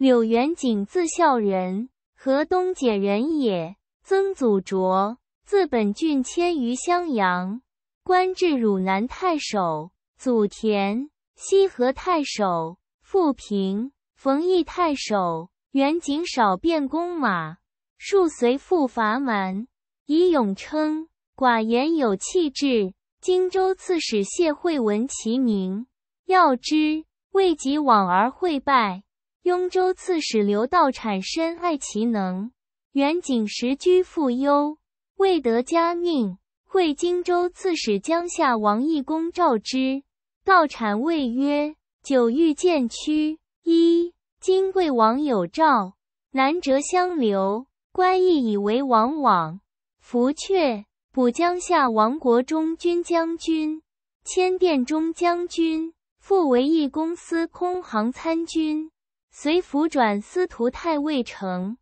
柳元景，字孝仁，河东解人也。曾祖卓，字本郡，迁于襄阳，官至汝南太守。祖田，西河太守。富平，冯翊太守。元景少便弓马，数随父伐蛮，以勇称。寡言有气质。荆州刺史谢惠闻其名，要之，未及往而会拜。雍州刺史刘道产深爱其能，元景时居附忧，未得加命。会荆州刺史江夏王义公召之，道产谓曰：“久欲见屈。”一，金贵王有诏，南浙相留。关义以为王往，福阙，补江夏王国中军将军、千殿中将军，复为义公司空行参军。随府转司徒太尉丞，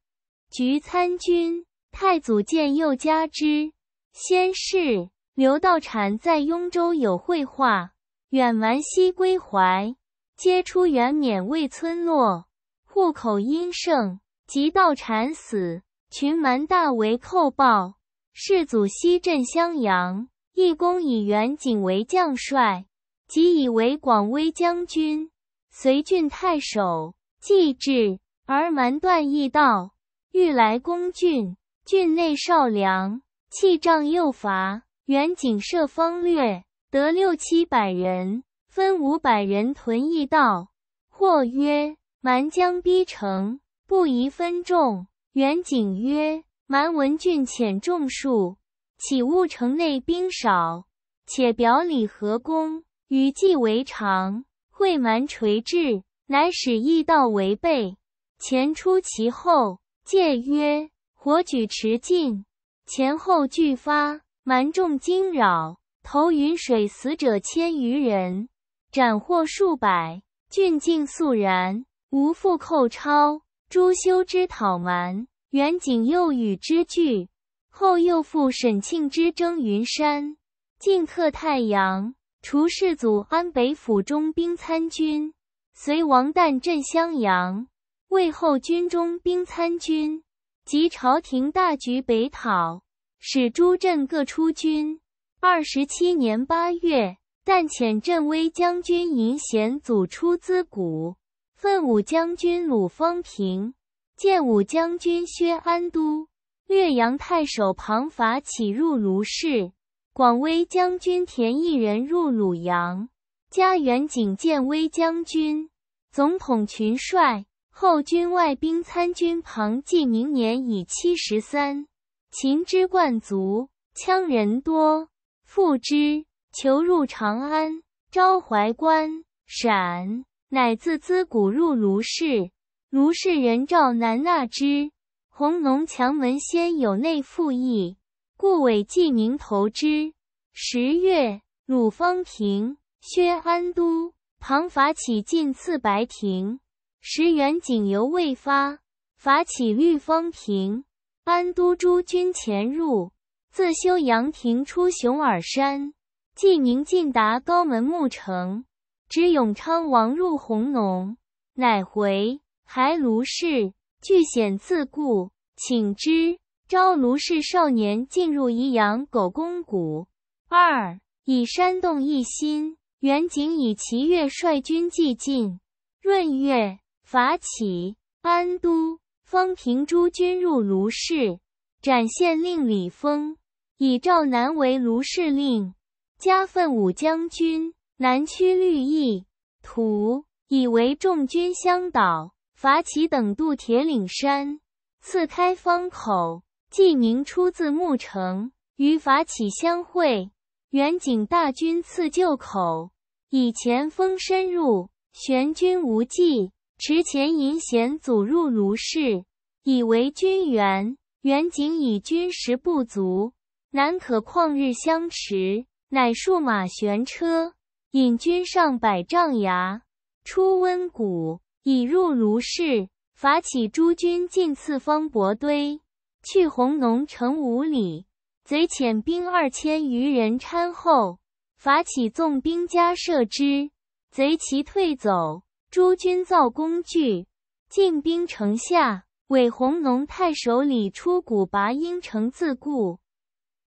橘参军。太祖见，又加之。先是，刘道产在雍州有绘画，远蛮西归怀，皆出原缅魏村落，户口殷盛。及道产死，群蛮大为寇暴。世祖西镇襄阳，义公以原景为将帅，即以为广威将军，随郡太守。既至，而蛮断义道，欲来攻郡。郡内少粮，弃仗又乏。元景设方略，得六七百人，分五百人屯义道。或曰：蛮将逼城，不宜分众。元景曰：蛮闻郡遣众数，岂误城内兵少？且表里合攻，与计为长。会蛮垂至。乃使驿道违背。前出其后，戒曰：“火举迟尽，前后俱发，蛮众惊扰，投云水死者千余人，斩获数百，郡境肃然，无复寇超。朱修之讨蛮，元景又与之聚，后又复沈庆之征云山，进克太阳，除世祖安北府中兵参军。随王旦镇襄阳，魏后军中兵参军，及朝廷大局北讨，使诸镇各出军。二十七年八月，旦遣镇威将军尹贤祖出资谷，奋武将军鲁方平、建武将军薛安都、略阳太守庞法起入卢氏，广威将军田邑人入鲁阳。家元景建威将军，总统群帅后军外兵参军。庞寄明年已七十三，秦之冠族，羌人多复之，求入长安，招怀关陕，乃自兹古入卢氏。卢氏人赵南纳之，弘农强门先有内附意，故为寄明投之。十月，鲁方平。薛安都、庞法起进次白亭，时原景犹未发。伐起绿风平、安都诸军潜入，自修阳亭出熊耳山，既宁晋达高门木城，知永昌王入红龙，乃回。还卢氏，据险自固，请之。召卢氏少年进入宜阳狗公谷，二以煽动一心。元景以齐岳率军既进，闰月伐起、安都、方平诸军入卢氏，展现令李丰，以赵南为卢氏令，加奋武将军。南驱绿意土，以为众军相导，伐起等渡铁岭山，次开方口。纪宁出自牧城，与伐起相会。元景大军刺旧口。以前锋深入，玄君无计，持前引弦阻入卢氏，以为军援。援景以军食不足，难可旷日相持，乃数马悬车，引军上百丈崖，出温谷，已入卢氏，伐起诸军进次方伯堆，去红农城五里，贼遣兵二千余人搀后。伐起纵兵加射之，贼骑退走。诸军造工具，进兵城下。韦弘农太守李出古拔应城自固。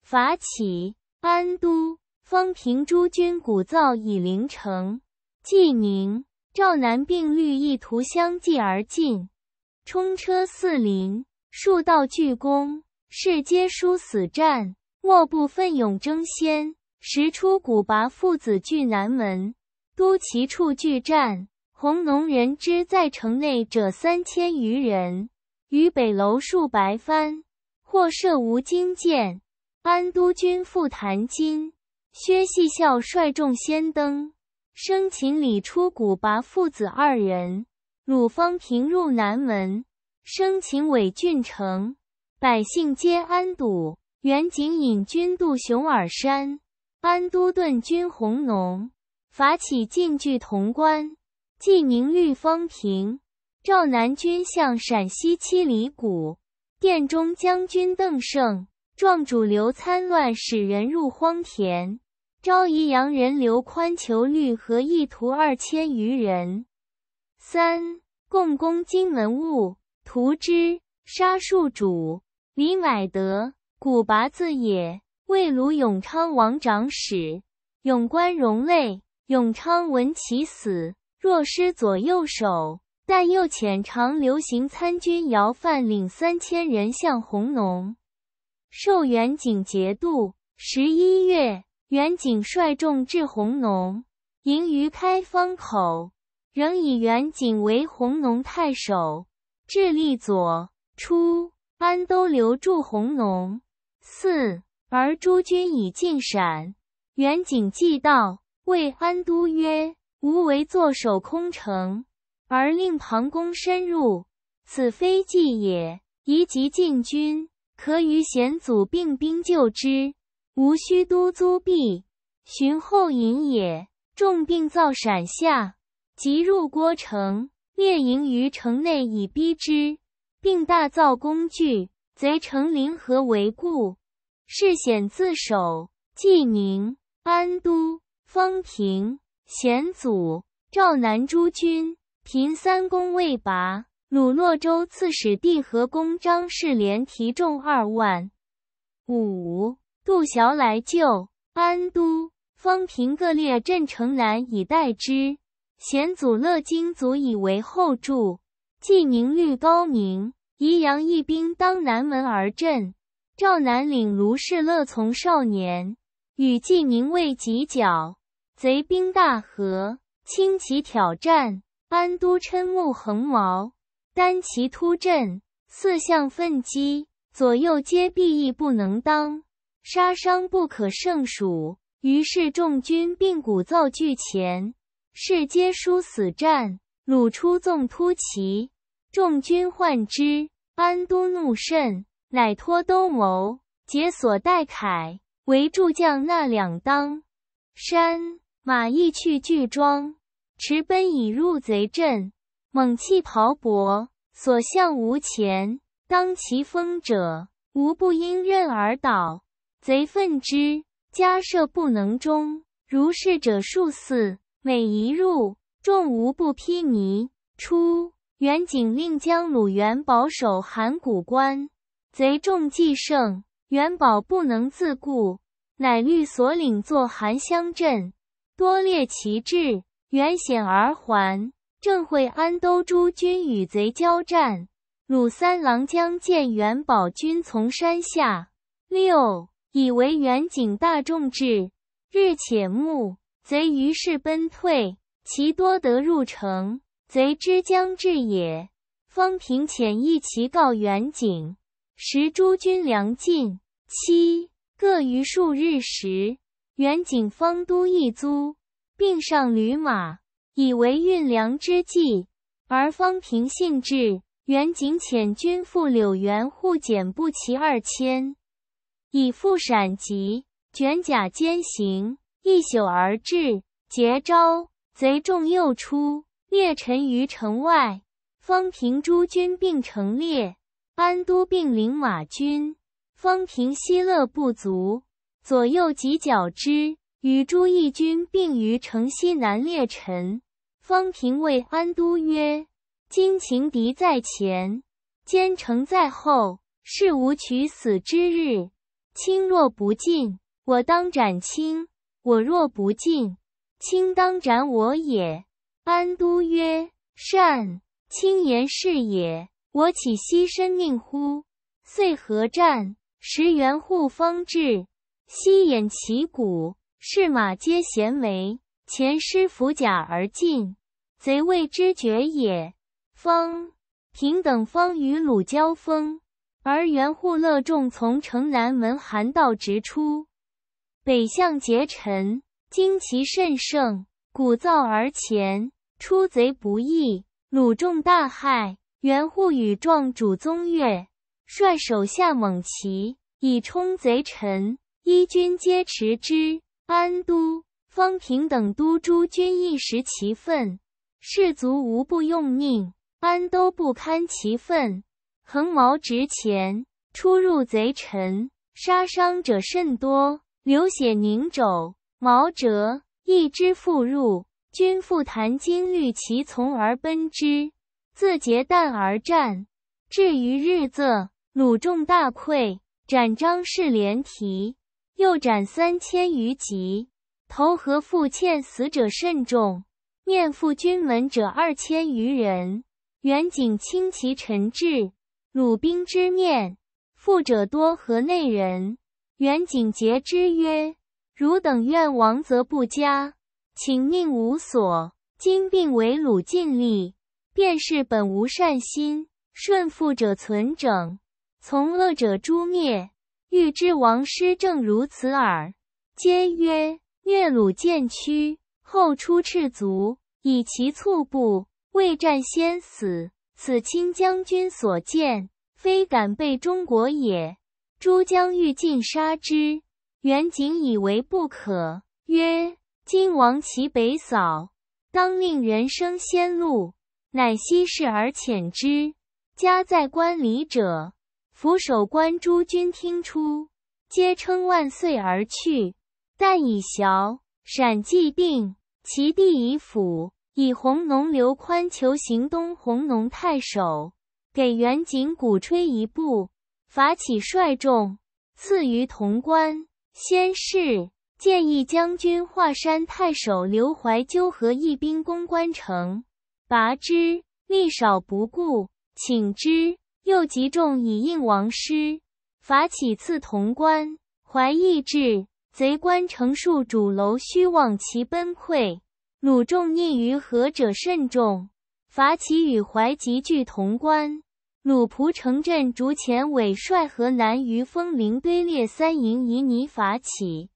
伐起安都、方平诸军鼓噪以临城，济宁、赵南并率一图相继而进，冲车四邻，数道巨弓，士皆殊死战，莫不奋勇争先。时出古拔父子俱南门，都其处拒战。红农人之在城内者三千余人，于北楼数白帆，或射无金箭。安都军复谈金，薛细孝率众先登，生擒李出古拔父子二人。鲁方平入南门，生擒韦郡城百姓皆安堵。袁景引军渡熊耳山。安都顿军红浓，伐起进据潼关。纪宁遇方平，赵南军向陕西七里谷。殿中将军邓胜，壮主刘参乱，使人入荒田。昭仪阳人刘宽求律，和意图二千余人，三共攻金门务，屠之，杀庶主李买德，古拔字也。魏鲁永昌王长史永官荣泪永昌闻其死若失左右手但又遣长流行参军姚范领三千人向弘农授元景节度十一月元景率众至弘农营于开封口仍以元景为弘农太守致力左初安都留驻弘农四。而诸君已进陕，袁景既道魏安都曰：“吾为坐守空城，而令庞公深入，此非计也。宜即进军，可与贤祖并兵救之，无需都租币，寻后引也。重病造陕下，即入郭城，列营于城内以逼之，并大造工具，贼城临河为固。”世显自守，纪宁、安都、封平、显祖、赵南诸君，平三公未拔，鲁洛州刺史帝和公张世廉提重二万五，杜桥来救，安都、封平各列镇城南以待之。显祖乐京卒，以为后主。纪宁率高明、宜阳一兵当南门而阵。赵南岭卢氏乐从少年与纪宁未及角，贼兵大合，轻骑挑战。安都嗔目横矛，单骑突阵，四象奋击，左右皆避，亦不能当，杀伤不可胜数。于是众军并鼓噪俱前，士皆殊死战。鲁出纵突骑，众军患之。安都怒甚。乃托兜鍪，解所带铠，为助将那两当，山马意去拒庄，驰奔已入贼阵，猛气袍搏，所向无前，当其锋者无不因刃而倒。贼愤之，加射不能中，如是者数四，每一入，众无不披靡。初，元景令将鲁元保守函谷关。贼众既胜，元宝不能自顾，乃律所领作寒香镇，多列旗帜，远显而还。郑会安都诸军与贼交战，鲁三郎将见元宝军从山下，六以为远景大众至，日且暮，贼于是奔退，其多得入城。贼之将至也，方平遣一骑告远景。时诸军粮尽，七各于数日时，元景方都一租，并上驴马，以为运粮之计。而方平信至，元景遣军赴柳园，护减不齐二千，以赴陕籍，卷甲兼行，一宿而至。结招贼众又出，列陈于城外。方平诸军并成列。安都并领马军，方平西勒部族左右及角之，与诸义军并于城西南列陈。方平谓安都曰：“今秦敌在前，坚城在后，是吾取死之日。卿若不进，我当斩卿；我若不进，卿当斩我也。”安都曰：“善。”卿言是也。我岂牺身命乎？遂合战，时元护方至，悉掩其鼓，士马皆衔围，前师伏甲而进，贼未知觉也。方平等方与鲁交锋，而元护乐众从城南闻寒道直出，北向劫陈，旌旗甚盛，鼓噪而前，出贼不易，鲁众大骇。元户与壮主宗岳率手下猛骑以冲贼臣，一军皆持之。安都、方平等都诸军一时其愤，士卒无不用命。安都不堪其愤，横矛直前，出入贼臣，杀伤者甚多，流血凝肘，矛折，一支复入，军复谈金律其从而奔之。自结旦而战，至于日仄，鲁仲大溃。斩张氏连提，又斩三千余级，投河复欠死者甚众。面负军门者二千余人。远景轻其陈至，鲁兵之面负者多河内人。远景节之曰：“汝等愿王则不佳，请命无所。今并为鲁尽力。”便是本无善心，顺父者存，整从恶者诛灭。欲知王师正如此耳。皆曰虐虏贱屈，后出赤足，以其卒步，未战先死。此亲将军所见，非敢背中国也。诸将欲尽杀之，袁景以为不可，曰：今王旗北扫，当令人生先戮。乃稀世而遣之。家在关里者，俯首关诸君听出，皆称万岁而去。但以小陕既定，其弟以辅以弘农刘宽求行东弘农太守，给远景鼓吹一部，伐起率众赐于潼关。先是，建议将军华山太守刘怀纠合义兵攻关城。拔之，力少不顾，请之，又集众以应王师。伐起次潼关，怀亦至。贼官城戍主楼，须望其崩溃。鲁仲逆于何者甚众。伐起与怀集聚潼关，鲁仆城镇竹前委帅河南于风陵堆列三营以泥伐起。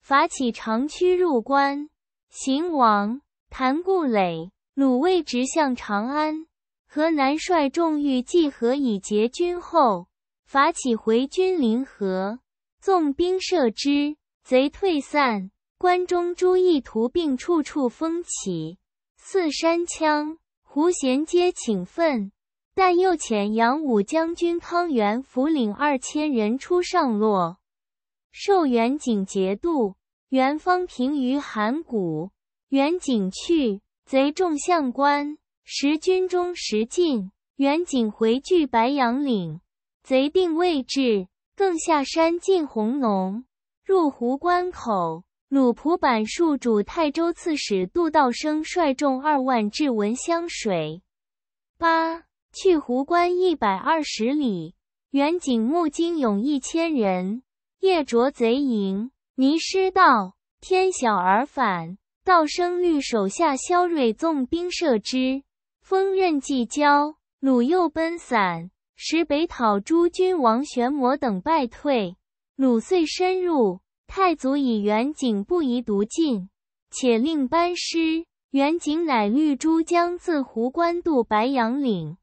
伐起长驱入关，行王谭固垒。鲁卫直向长安，河南率众欲济河以结军后，伐起回军临河，纵兵射之，贼退散。关中诸意图并，处处风起，四山羌胡贤皆请奋。但又遣杨武将军康元抚领二千人出上洛，授元景节度。元方平于函谷，元景去。贼众相观，识军中食尽，远景回拒白杨岭。贼定位置，更下山进红龙，入湖关口。鲁蒲坂戍主、泰州刺史杜道生率众二万至闻香水八，去湖关一百二十里。远景募惊勇一千人，夜着贼营，迷失道，天晓而返。道生率手下萧锐纵兵射之，锋刃既交，鲁右奔散，使北讨诸君王玄魔等败退，鲁遂深入。太祖以元景不宜独进，且令班师。元景乃率诸将自湖关渡白杨岭，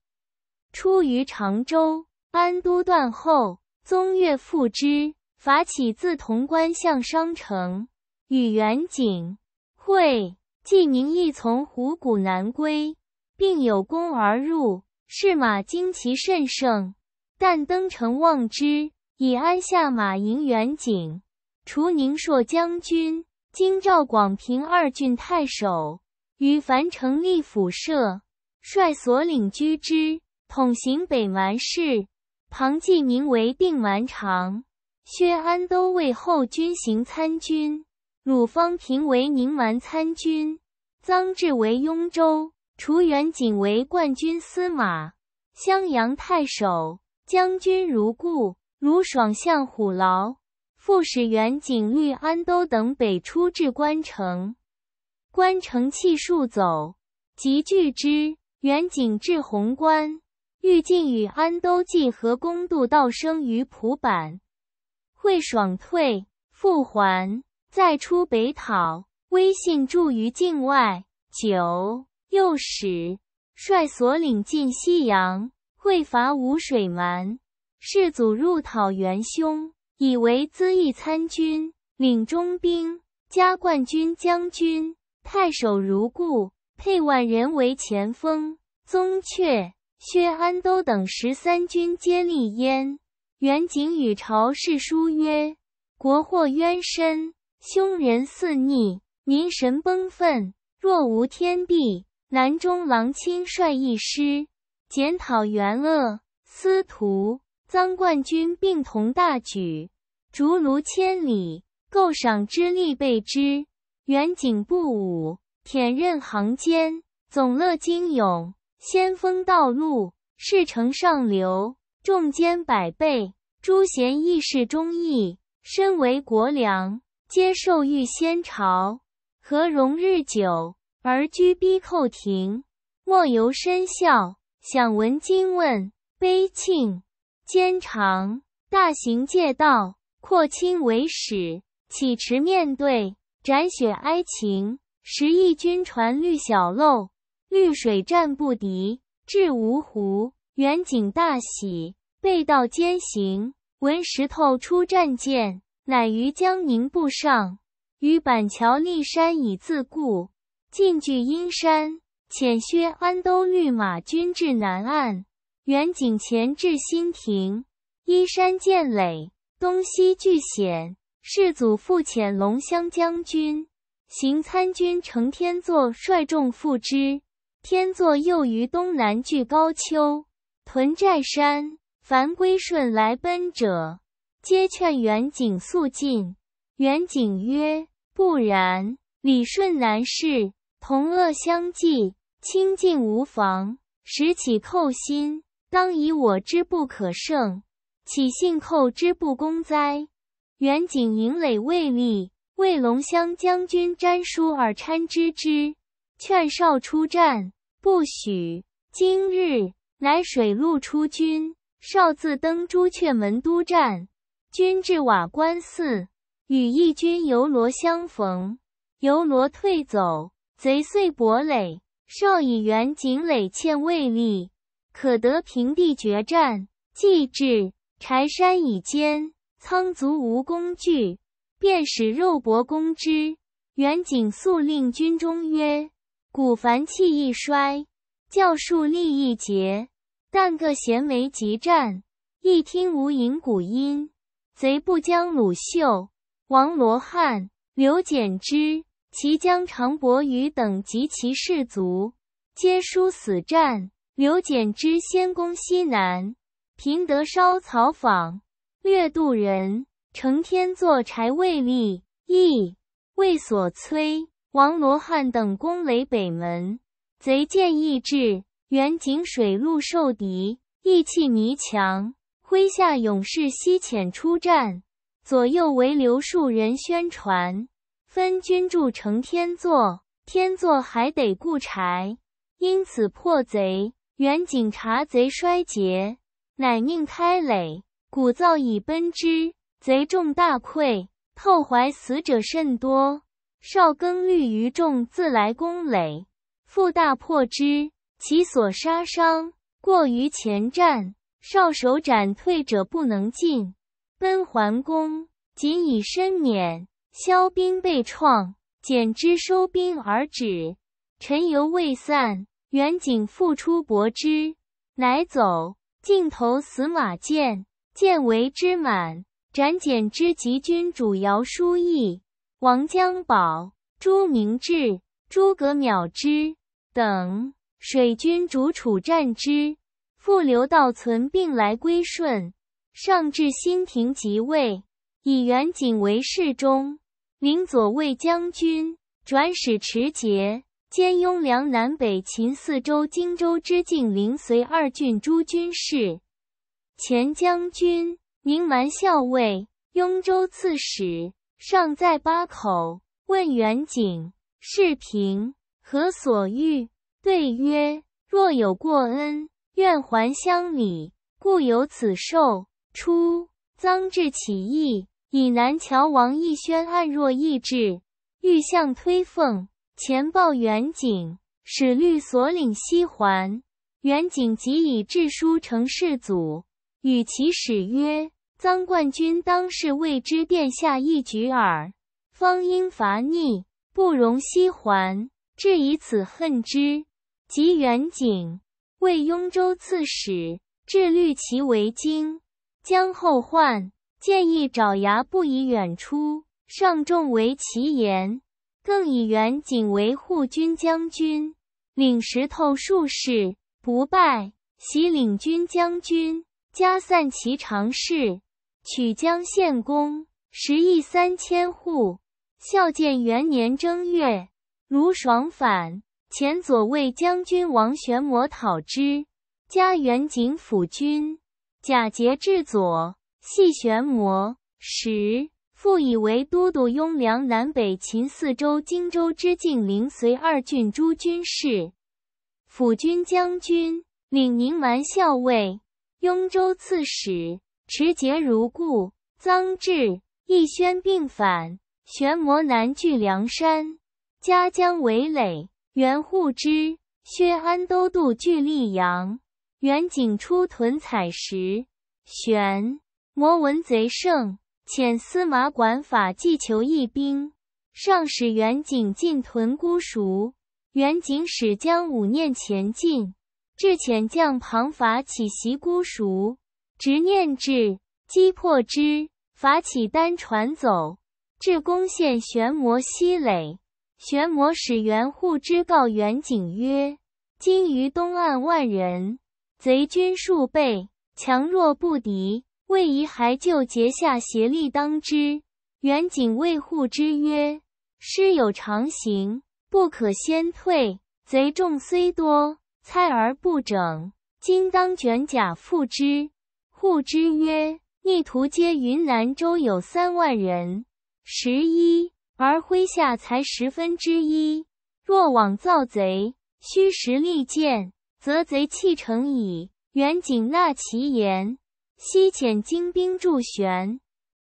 出于长州，安都断后。宗岳复之，伐起自潼关向商城，与元景。会纪宁亦从虎谷南归，并有功而入。是马旌旗甚盛。但登城望之，以安下马营远景。除宁朔将军、京兆、广平二郡太守，于樊城立府舍，率所领居之。统行北蛮事。庞纪宁为定蛮长，薛安都为后军行参军。汝方平为宁蛮参军，臧质为雍州，除元景为冠军司马、襄阳太守，将军如故。如爽向虎牢，副使元景、庾安都等北出至关城，关城气数走，即拒之。元景至弘关，欲进与安都计合攻渡，道生于蒲坂，会爽退，复还。再出北讨，威信驻于境外。九右使率所领进西洋，会伐五水蛮。世祖入讨元凶，以为资义参军，领中兵，加冠军将军，太守如故，配万人为前锋。宗悫、薛安都等十三军皆立焉。元景与朝士书曰：“国祸渊深。”凶人肆逆，民神崩愤。若无天地，南中郎亲率一师，检讨员恶。司徒、臧冠军并同大举，逐卢千里，构赏之力备之。远景不武，舔任行间，总乐精勇，先锋道路，事成上流。众坚百倍，诸贤义士忠义，身为国良。接受御仙朝，何容日久而居逼寇庭？莫由身效，想闻今问悲庆兼长，大行戒道扩亲为始，岂迟面对斩雪哀情？十亿军船绿小漏，绿水战不敌，至芜湖，远景大喜，背道兼行，闻石头出战舰。乃于江宁步上，于板桥立山以自固。近据阴山，遣薛安都御马军至南岸，原景前至新亭，依山建垒，东西俱险。世祖复遣龙骧将军行参军程天作率众赴之。天作又于东南据高丘、屯寨山，凡归顺来奔者。皆劝元景速进。元景曰：“不然，李顺难事，同乐相济，清近无妨。使起寇心，当以我之不可胜，岂信寇之不攻哉？”元景营垒未立，魏龙乡将军詹叔而参之之，劝少出战，不许。今日乃水陆出军，少自登朱雀门督战。君至瓦官寺，与义军游罗相逢，游罗退走，贼遂薄垒。少以元景垒欠未力，可得平地决战。既至柴山以坚，仓卒无工具，便使肉搏攻之。元景速令军中曰：“古凡气亦衰，教术力一竭，但各贤为急战。一听无影古音。”贼不将鲁秀、王罗汉、刘简之，其将常伯宇等及其士卒，皆殊死战。刘简之先攻西南，平德烧草坊，掠渡人。成天作柴未立，亦未所摧。王罗汉等攻垒北门，贼见意至，原景水陆受敌，意气弥强。麾下勇士西遣出战，左右为刘数人宣传。分君筑成天座，天座还得固柴，因此破贼。原警察贼衰竭，乃命开垒，鼓噪以奔之，贼众大溃，透怀死者甚多。少更虑于众自来攻垒，复大破之，其所杀伤过于前战。少首斩退者不能进，奔桓公，仅以身免。萧兵被创，简之收兵而止。陈犹未散，袁景复出搏之，乃走，竟投死马剑，剑为之满。斩简之及军主姚书义、王江保、朱明志、诸葛邈之等，水军主楚战之。复刘道存病来归顺，上至新亭即位，以元景为侍中、领左卫将军，转使持节，兼雍凉南北秦四州荆州之境临绥二郡诸军事，前将军、宁蛮校尉、雍州刺史，尚在八口。问元景是平何所欲？对曰：“若有过恩。”愿还乡里，故有此兽。初，臧志起义，以南侨王义宣暗弱意志，欲向推奉。前报元景，使律所领西还。元景即以致书呈世祖，与其使曰：“臧冠军当世未知殿下一举耳，方因伐逆，不容西还，致以此恨之。”即元景。为雍州刺史，治律其为京，将后患，建议爪牙不宜远出，上重为其言，更以元景为护军将军，领石头术士，不拜，袭领军将军，加散骑常侍，取江县公，食邑三千户。孝建元年正月，卢爽反。前左卫将军王玄谟讨之，加元景府君，假节至左，系玄谟始，复以为都督雍凉南北秦四州荆州之境陵绥二郡诸军事，府军将军、领宁蛮校尉、雍州刺史，持节如故。臧质、义宣并反，玄谟南据梁山，加将为累。袁护之、薛安都渡巨利阳，袁景出屯采石。玄魔闻贼胜，遣司马管法祭求一兵，上使袁景进屯孤熟。袁景使将五念前进，至遣将庞法起袭孤熟，直念至击破之，法起单船走，至攻陷玄魔西垒。玄魔使元护之告元景曰：“今于东岸万人，贼军数倍，强弱不敌，魏宜还就结下协力当之。”元景谓护之曰：“师有常行，不可先退。贼众虽多，猜而不整，今当卷甲赴之。”护之曰：“逆徒皆云南州有三万人，十一。”而麾下才十分之一。若往造贼，虚实利见，则贼弃城矣。远景纳其言，西遣精兵助玄、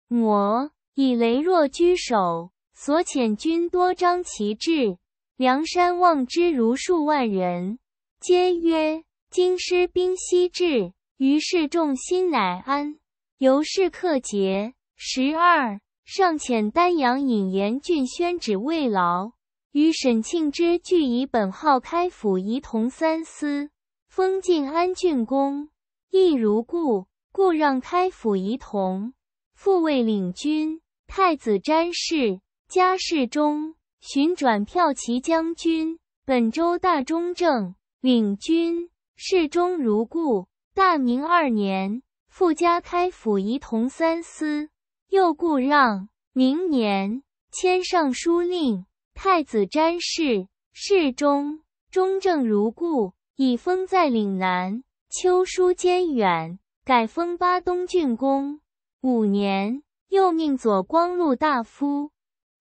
我以羸弱居守。所遣军多张旗帜，梁山望之如数万人，皆曰：“京师兵西至。”于是众心乃安，由是克节十二。尚遣丹阳尹严俊宣旨慰劳，与沈庆之俱以本号开府仪同三司，封晋安郡公，亦如故。故让开府仪同，复为领军。太子詹事、加侍中，寻转骠骑将军、本州大中正，领军、侍中如故。大明二年，复加开府仪同三司。又故让明年迁尚书令太子詹事侍中中正如故以封在岭南秋书兼远改封巴东郡公五年又命左光禄大夫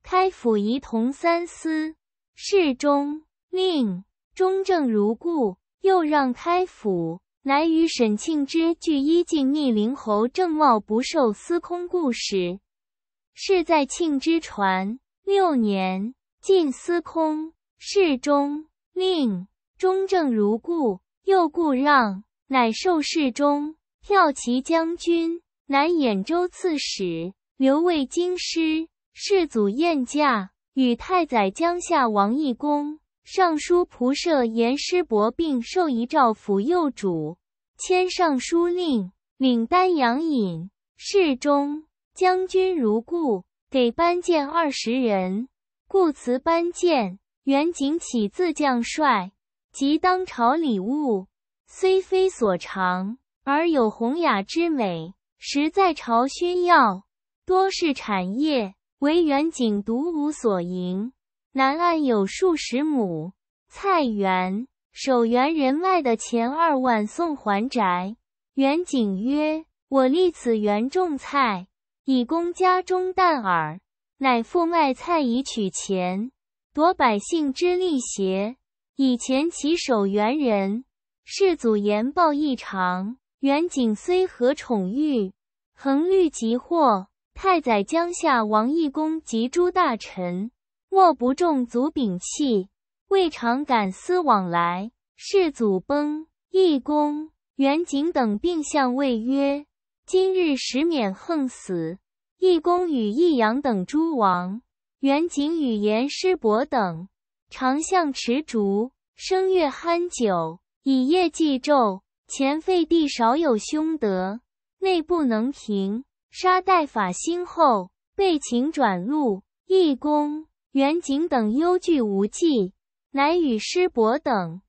开府仪同三司侍中令中正如故又让开府。乃与沈庆之俱依晋逆陵侯郑茂不受司空故事。事在庆之传。六年，晋司空侍中令中正如故，又故让，乃受侍中，骠骑将军、南兖州刺史，留卫京师。世祖宴驾，与太宰江夏王义公。尚书仆射严师伯病，授遗诏辅幼主，签尚书令，领丹阳尹。侍中、将军如故，给班剑二十人。故辞班剑。袁景起自将帅，及当朝礼物，虽非所长，而有宏雅之美，实在朝宣耀，多是产业，唯远景独无所营。南岸有数十亩菜园，守园人卖的钱二万送还宅。元景曰：“我立此园种菜，以供家中淡耳。乃复卖菜以取钱，夺百姓之利邪？”以前其守园人，世祖言报异常。元景虽何宠遇，恒虑即祸。太宰江夏王义公及诸大臣。莫不重足屏器，未尝敢私往来。世祖崩，义公、元景等并相谓曰：“今日时免横死。”义公与义阳等诸王，元景与颜师伯等，常相持烛，声乐酣酒，以夜祭昼。前废帝少有凶德，内不能平，杀代法兴后，被擒转录，义公。元景等忧惧无忌，乃与师伯等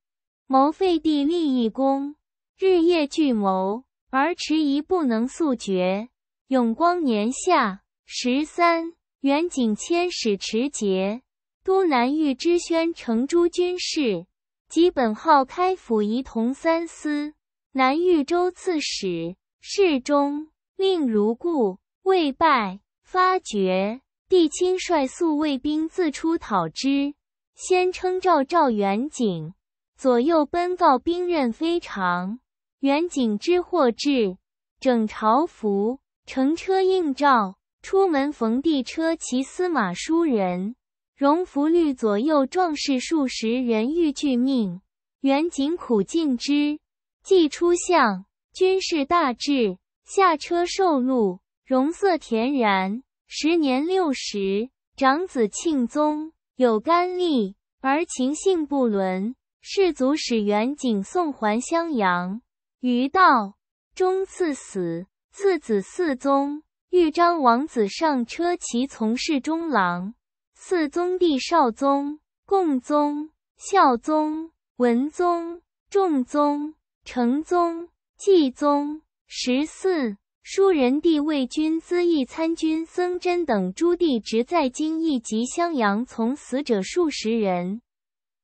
谋废帝立义功，日夜聚谋，而迟疑不能速决。永光年夏十三，元景迁使持节、都南豫之宣城诸军事，即本号开府仪同三司、南豫州刺史，事中，令如故，未拜，发觉。帝亲率宿卫兵自出讨之，先称诏赵元景，左右奔告兵刃非常。元景知祸至，整朝服，乘车应召，出门逢帝车骑司马书人，荣服率左右壮士数十人欲拒命，元景苦尽之。既出相，军士大至，下车受禄，容色恬然。时年六十，长子庆宗有干吏，而情性不伦。世祖使元景送还襄阳，于道终赐死。次子四宗，豫章王子上车骑从事中郎。四宗弟少宗、共宗、孝宗、文宗、重宗、成宗、继宗，十四。庶人弟魏军资义参军僧真等诸弟，执在京邑及襄阳，从死者数十人。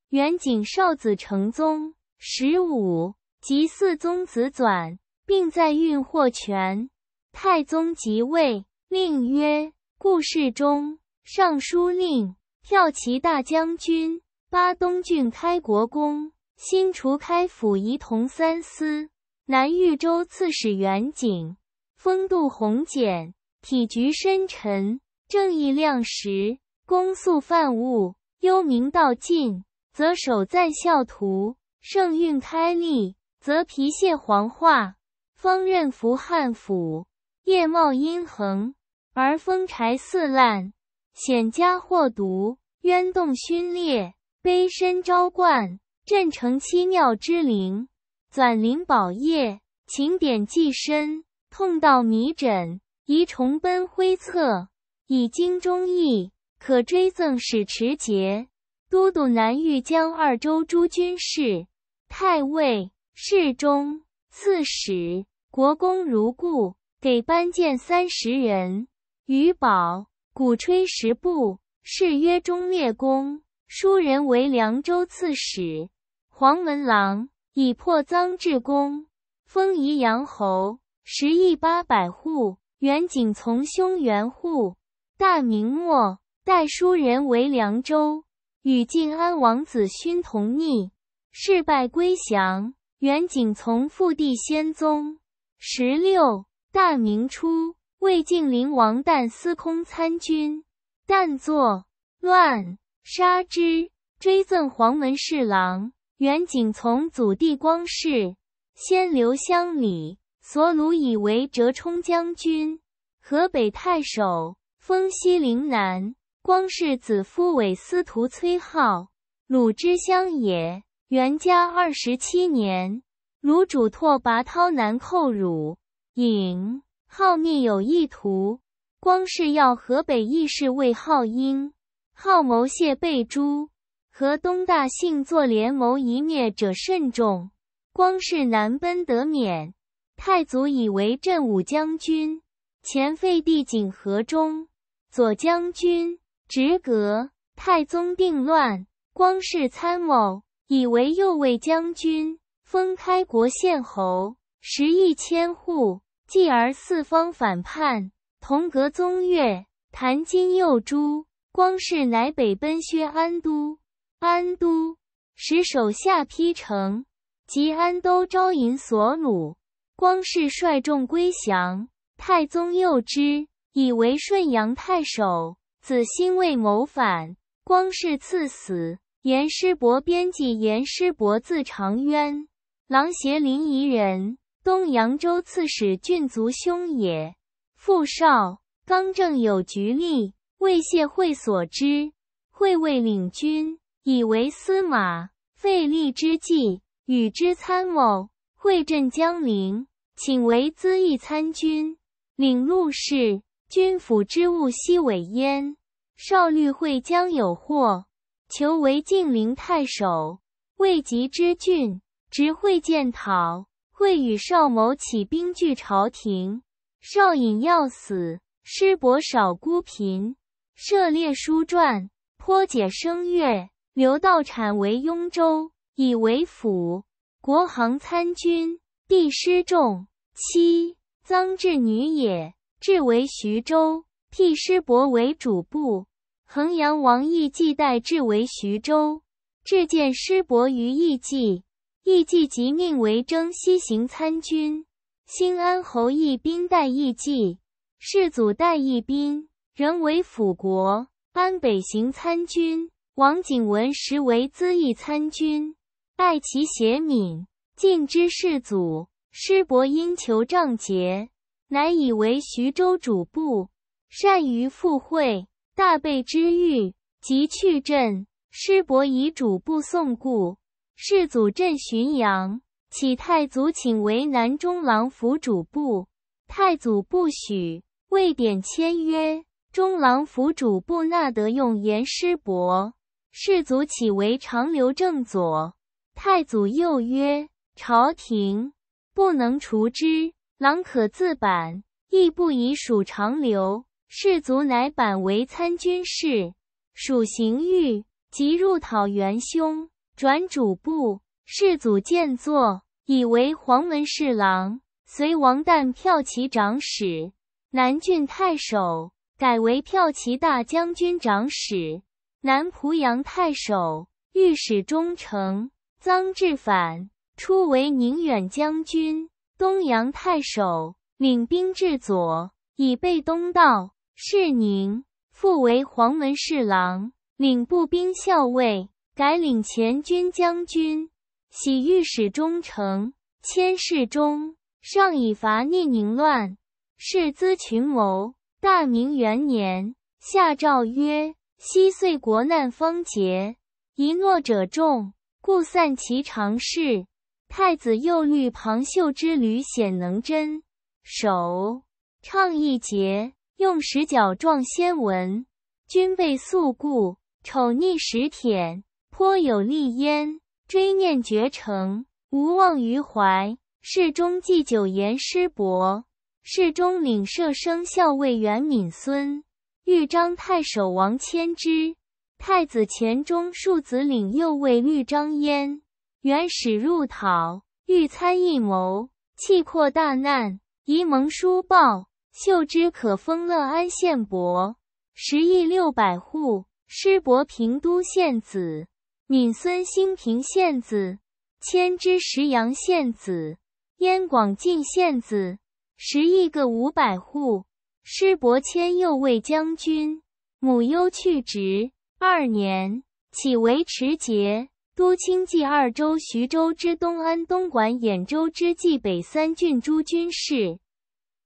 元景少子成宗十五，及四宗子纂，并在运货权。太宗即位，令曰：故事中尚书令骠骑大将军巴东郡开国公新除开府仪同三司南豫州刺史元景。风度宏简，体局深沉；正义亮实，公肃范物，幽冥道尽，则守在孝途；圣运开立，则皮屑黄化。方刃服汉府，叶茂阴横，而风柴似烂。险家祸毒，冤动熏烈，悲身招冠，朕成七庙之灵，纂灵宝业，勤典济身。痛到迷枕，宜重奔徽策，以经忠义，可追赠使持节、都督南豫江二州诸军事、太尉、侍中、刺史、国公如故，给班剑三十人。余宝鼓吹十部，谥曰忠烈公。书人为凉州刺史，黄门郎，以破赃致公，封宜阳侯。十亿八百户，远景从兄元护，大明末代书人为凉州，与晋安王子勋同逆，事败归降。远景从父帝先宗，十六，大明初魏晋陵王旦司空参军，旦作乱杀之，追赠黄门侍郎。远景从祖弟光世，先留乡里。所虏以为折冲将军，河北太守，封西陵南光世子夫韦司徒崔浩，鲁之乡也。元嘉二十七年，鲁主拓跋焘南寇，汝，引号逆有意图。光是要河北义士魏浩英，浩谋谢被诛。河东大姓作联盟一灭者甚众，光是南奔得免。太祖以为镇武将军、前废帝景和中左将军，执革。太宗定乱，光是参谋，以为右卫将军，封开国县侯，食邑千户。继而四方反叛，同革宗越谭，金右珠，光是乃北奔薛安都。安都使手下邳城及安都招引所虏。光氏率众归降，太宗宥之，以为顺阳太守。子欣为谋反，光氏赐死。严师伯编辑。严师伯字长渊，琅邪临沂人，东扬州刺史郡卒兄也。父少刚正有局力，为谢会所知。会为领军，以为司马。废立之际，与之参谋。会镇江陵。请为资义参军，领录事。军府之务悉委焉。少律会将有祸，求为晋陵太守，未及之郡，执会见讨。会与少谋起兵拒朝廷。少隐要死，师伯少孤贫，涉猎书传，颇解声乐。刘道产为雍州，以为辅国行参军，必师重。七臧质女也，质为徐州。辟师伯为主簿。衡阳王义季代志为徐州，志见师伯于义季，义季即命为征西行参军。兴安侯义兵代义季，世祖代义宾，仍为辅国安北行参军。王景文实为资义参军，拜其贤敏，敬之。世祖。师伯因求帐节，乃以为徐州主簿，善于赴会，大备之欲，即去镇，师伯以主簿送故。世祖镇浔阳，启太祖，请为南中郎府主簿，太祖不许。未点签约。中郎府主簿，纳得用言师伯。”世祖起为长留正左，太祖又曰：“朝廷。”不能除之，狼可自板，亦不以属长留。士卒乃板为参军事，属行狱，即入讨元凶，转主簿。世祖见坐，以为黄门侍郎，随王旦骠骑长史，南郡太守，改为骠骑大将军长史，南濮阳太守，御史中丞。臧志反。初为宁远将军、东阳太守，领兵至左，以备东道。是宁复为黄门侍郎，领步兵校尉，改领前军将军，喜御史中丞、迁侍中。上以伐逆宁乱，是资群谋。大明元年，下诏曰：“昔岁国难方结，一诺者众，故散其常事。”太子右律庞秀之旅显能真首唱一节，用石角撞先文，均被素故丑逆时舔，颇有利焉。追念绝成，无忘于怀。侍中祭酒言师伯，侍中领舍生校尉元敏孙，豫章太守王谦之，太子前中庶子领右卫豫章焉。元始入讨，欲参议谋，契阔大难，遗蒙书报。秀之可封乐安县伯，十亿六百户；师伯平都县子，闽孙兴平县子，迁之石阳县子，燕广晋县子，十亿个五百户。师伯迁右卫将军，母忧去职。二年，起为持节。都清济二州徐州之东安东莞兖州之济北三郡诸军事，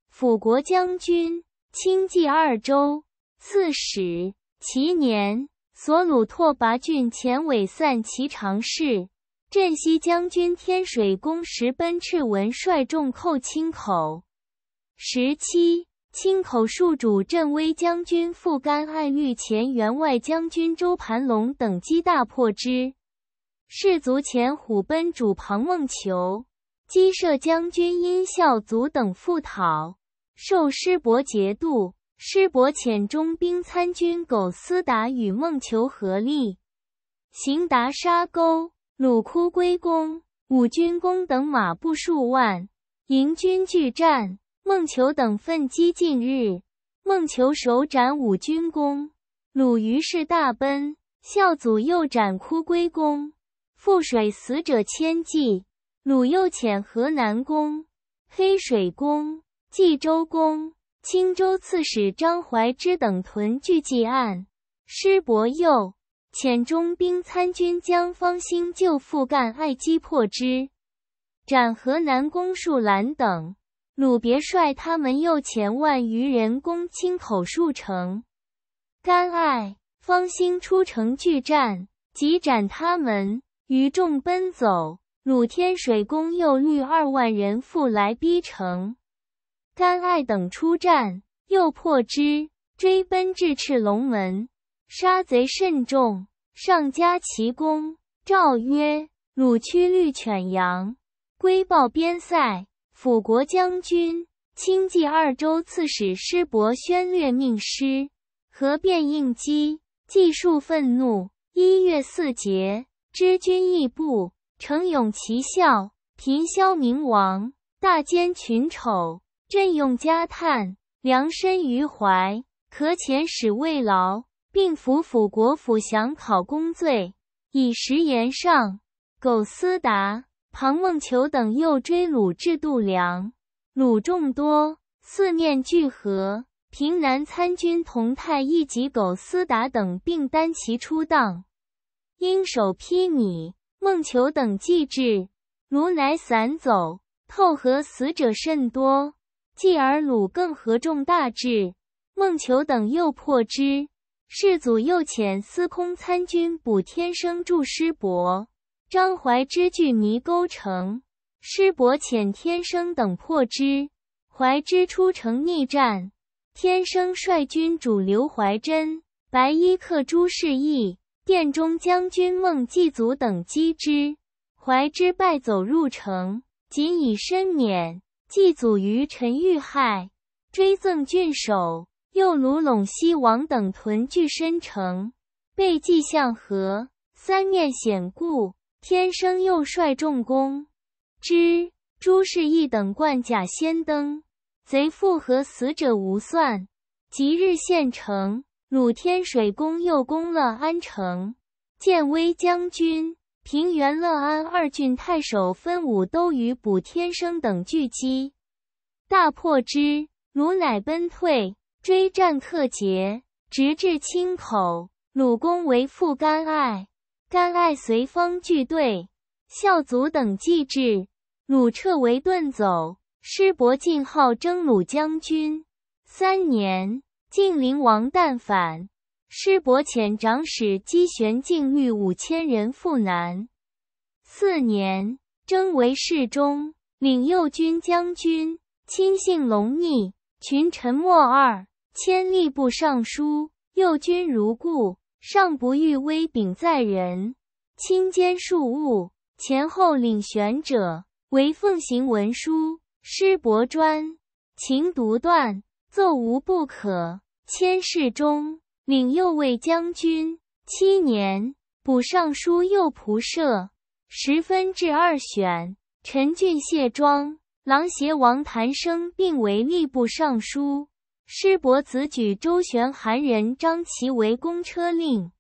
辅国将军清济二州刺史。其年，索鲁拓跋郡前伪散骑常侍镇西将军天水公石奔赤文率众寇清口。十七，清口戍主镇威将军傅干按御前员外将军周盘龙等击大破之。世卒前虎奔主庞孟求，击射将军因孝卒等复讨，授师伯节度。师伯遣中兵参军苟思达与孟求合力，行达沙沟，鲁窟归公，武军公等马步数万，迎军拒战。孟求等奋击近日，孟求首斩武军公，鲁于是大奔。孝祖又斩哭归公。覆水死者千计，鲁又遣河南公、黑水公、冀州公、青州刺史张怀之等屯聚济岸，师伯右遣中兵参军将方兴救父干爱击破之，斩河南公树兰等。鲁别率他们又遣万余人攻青口树城，干爱、方兴出城拒战，即斩他们。于众奔走，鲁天水公又率二万人复来逼城，甘爱等出战，又破之，追奔至赤龙门，杀贼甚众，上加其功。诏曰：“鲁屈率犬羊，归报边塞，辅国将军、青济二州刺史师伯宣略命师，何便应激，计数愤怒。一月四节。”知君义不，承勇其孝；贫消冥王，大奸群丑。朕用嘉叹，良深于怀。可遣使慰劳，并辅辅国府降考功罪，以实言上。苟思达、庞梦求等又追鲁至度量，鲁众多，四面聚合。平南参军同泰亦及苟思达等，并担其出当。因首批你孟求等继至，如乃散走，透合死者甚多。继而鲁更合众大至，孟求等又破之。世祖又遣司空参军补天生助师伯张怀之据泥沟城，师伯遣天生等破之，怀之出城逆战，天生率军主刘怀真白衣客朱士义。殿中将军孟继祖等击之，怀之败走入城，仅以身免。继祖于陈遇害，追赠郡守。又如陇西王等屯据深城，被计相和，三面险固，天生又率众攻之。朱氏一等冠甲先登，贼复合死者无算。即日陷城。鲁天水公又攻乐安城，建威将军平原乐安二郡太守分武都与补天生等聚击，大破之。鲁乃奔退，追战克捷，直至清口。鲁公为复甘爱，甘爱随风俱退，孝祖等继至，鲁撤为遁走。师伯晋号征鲁将军，三年。晋灵王旦反，师伯遣长史姬玄、敬遇五千人赴难。四年，征为侍中，领右军将军，亲信龙逆，群臣莫二千。吏部尚书右军如故，尚不欲威柄在人，亲兼庶务，前后领玄者为奉行文书。师伯专情独断，奏无不可。千侍中领右卫将军，七年补尚书右仆射，十分至二选。陈俊卸庄，郎协王谭生并为吏部尚书。师伯子举周旋韩人张琪为公车令，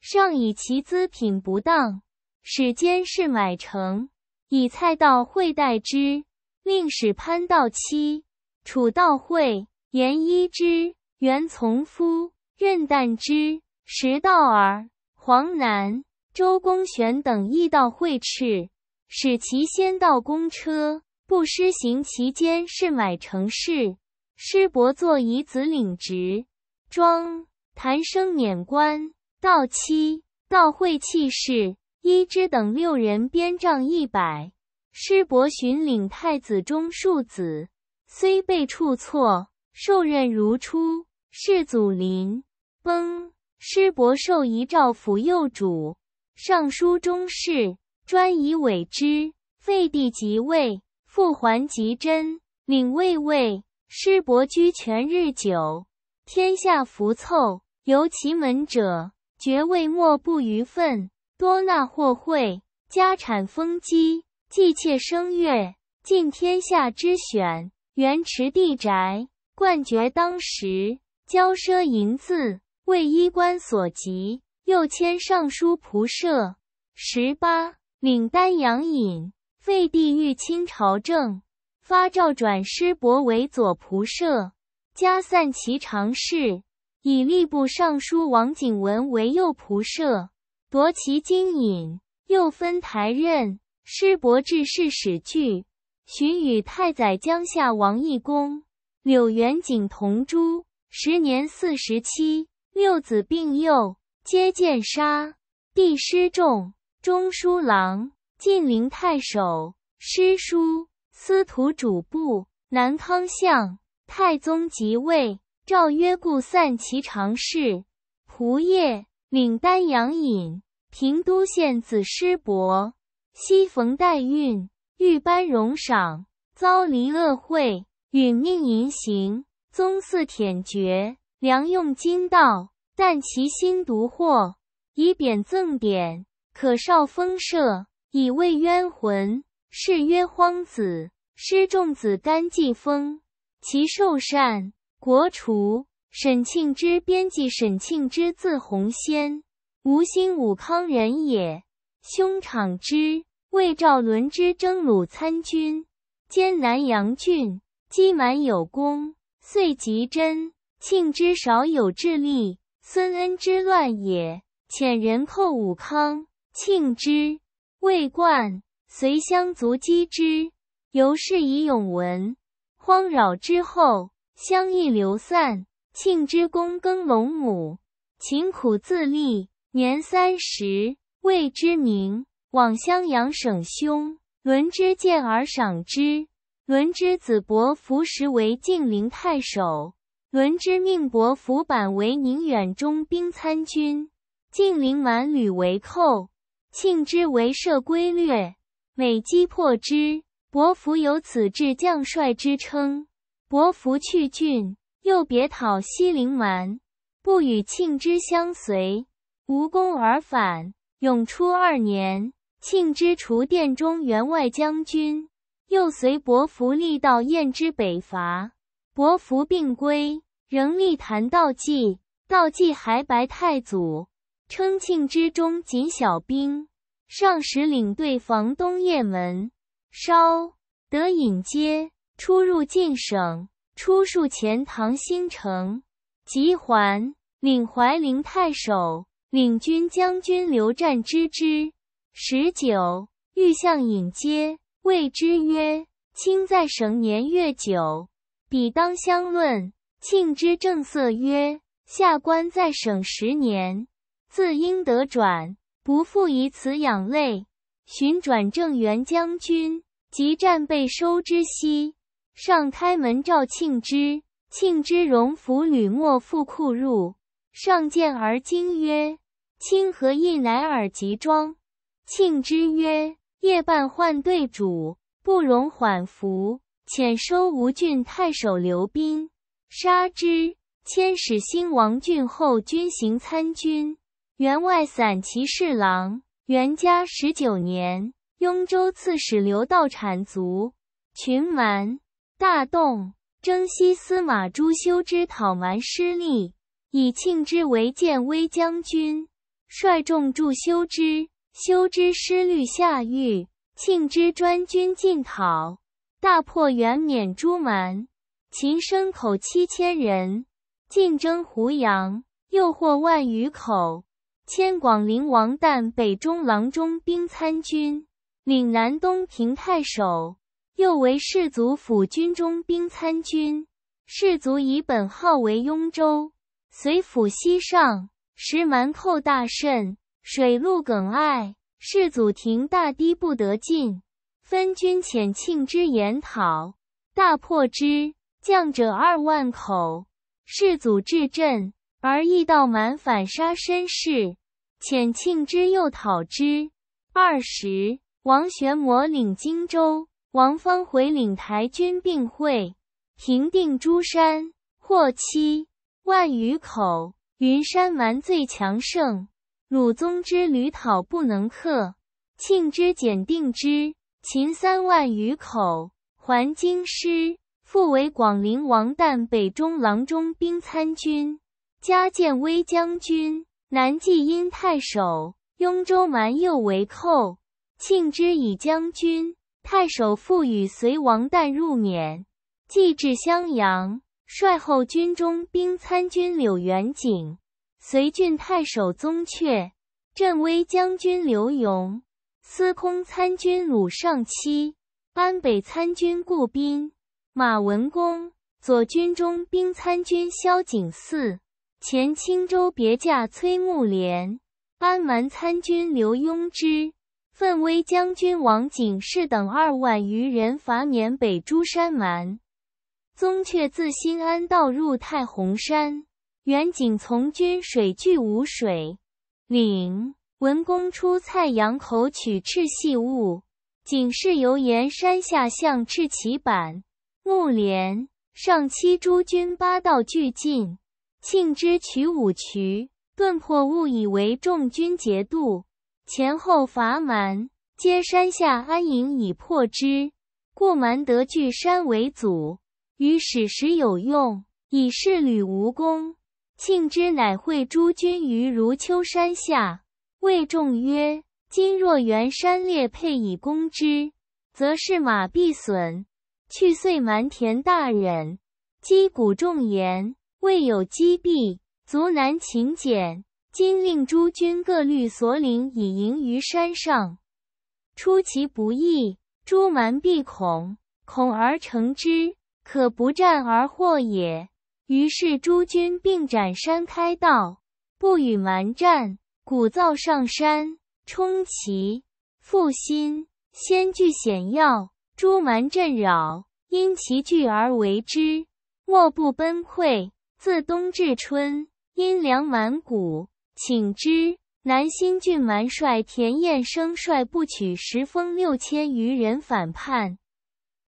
上以其资品不当，使监事买成，以蔡道会代之，令使潘道期、楚道会、严一之。袁从夫、任旦之、石道尔、黄南、周公玄等亦到会斥，使其先到公车，不施行其间。是买成事。师伯坐以子领职，庄谭生免官。道妻道会弃士伊之等六人编帐一百。师伯寻领太子中庶子，虽被处错，受任如初。世祖陵崩，师伯受遗诏辅幼主，尚书中士专以委之。废帝即位，复还及真领魏位。师伯居权日久，天下服凑，由其门者，爵位莫不逾愤，多纳获贿，家产丰积，既妾生乐，尽天下之选，原池地宅，冠绝当时。骄奢淫字，为衣冠所及。又迁尚书仆射，十八领丹阳尹，废帝欲亲朝政，发诏转师伯为左仆射，加散骑常侍，以吏部尚书王景文为右仆射，夺其京尹。又分台任，师伯致侍史具，寻与太宰江夏王义公、柳元景同诛。时年四十七，六子并幼，皆见杀。帝师仲，中书郎，晋陵太守；师叔，司徒主簿，南康相。太宗即位，诏曰：“故散骑常侍仆业，领丹阳尹，平都县子师伯，西冯代运，遇班荣赏，遭离厄会，殒命银行。”宗嗣恬绝，良用金道，但其心独惑，以贬赠典，可少封赦，以慰冤魂。是曰荒子，失仲子甘季封，其受善国除沈庆之编辑。沈庆之字弘先，吴兴武康人也。兄敞之，魏赵伦之征虏参军，兼南阳郡，积满有功。遂及真庆之少有智力，孙恩之乱也，遣人寇武康。庆之未冠，随乡族击之，由是以勇闻。荒扰之后，乡邑流散，庆之躬耕陇亩，勤苦自立。年三十，未知名，往襄阳省兄，伦之见而赏之。伦之子伯服时为晋陵太守，伦之命伯服板为宁远中兵参军。晋陵蛮屡为寇，庆之为射规略，每击破之。伯服由此至将帅之称。伯服去郡，又别讨西陵蛮，不与庆之相随，无功而返。永初二年，庆之除殿中员外将军。又随伯符立到燕之北伐，伯符并归，仍力谈道济。道济还白太祖，称庆之中仅小兵，上使领队防东雁门。稍得引接，出入晋省，出戍钱塘新城，即还领淮陵太守，领军将军刘湛知之。十九，欲向引接。谓之曰：“卿在省年月久，彼当相论。”庆之正色曰：“下官在省十年，自应得转，不复以此养累。”寻转正元将军，即战备收之夕，上开门召庆之，庆之荣服履末复库入，上见而惊曰：“卿何意来尔及庄？”庆之曰。夜半唤对主，不容缓服。遣收吴郡太守刘斌，杀之。迁使兴王郡后军行参军，员外散骑侍郎。元嘉十九年，雍州刺史刘道产卒，群蛮大动，征西司马朱修之讨蛮失利，以庆之为建威将军，率众助修之。修之失律下狱，庆之专军进讨，大破元缅诸蛮。秦生口七千人，进征胡杨，又获万余口。迁广陵王旦北中郎中兵参军，岭南东平太守，又为士族府军中兵参军。士族以本号为雍州，随府西上，时蛮寇大甚，水陆梗碍，世祖停大堤不得进。分军遣庆之言讨，大破之，将者二万口。世祖至镇，而意道蛮反杀身士。遣庆之又讨之。二十，王玄谟领荆州，王方回领台军并会，平定诸山，获七万余口。云山蛮最强盛。鲁宗之旅讨不能克，庆之简定之，秦三万余口，还京师，复为广陵王旦北中郎中兵参军，加建威将军，南济阴太守。雍州蛮又为寇，庆之以将军、太守复与随王旦入缅，既至襄阳，率后军中兵参军柳元景。随郡太守宗悫，镇威将军刘勇，司空参军鲁尚期，安北参军顾斌，马文公，左军中兵参军萧景嗣，前青州别驾崔木连，安蛮参军刘雍之，奋威将军王景式等二万余人伐缅北诸山蛮。宗悫自新安道入太洪山。元景从军，水聚无水岭。文公出蔡阳口，取赤溪物。景氏由岩山下向赤旗坂木连上，七诸军八道俱进。庆之取五渠，顿破，误以为众军节度，前后伐蛮，皆山下安营以破之。故蛮得据山为阻，于史时有用，以示吕无功。庆之乃会诸军于如丘山下，谓众曰：“今若原山列配以攻之，则士马必损。去岁蛮田大忍，击鼓众言，未有击毙，卒难请俭。今令诸军各率所领以迎于山上，出其不意，诸蛮必恐，恐而成之，可不战而获也。”于是诸军并斩山开道，不与蛮战，鼓噪上山，冲其复心，先据险要，诸蛮震扰，因其聚而为之，莫不崩溃。自冬至春，阴凉满谷。请之，南新郡蛮帅田彦生率部取十峰六千余人反叛，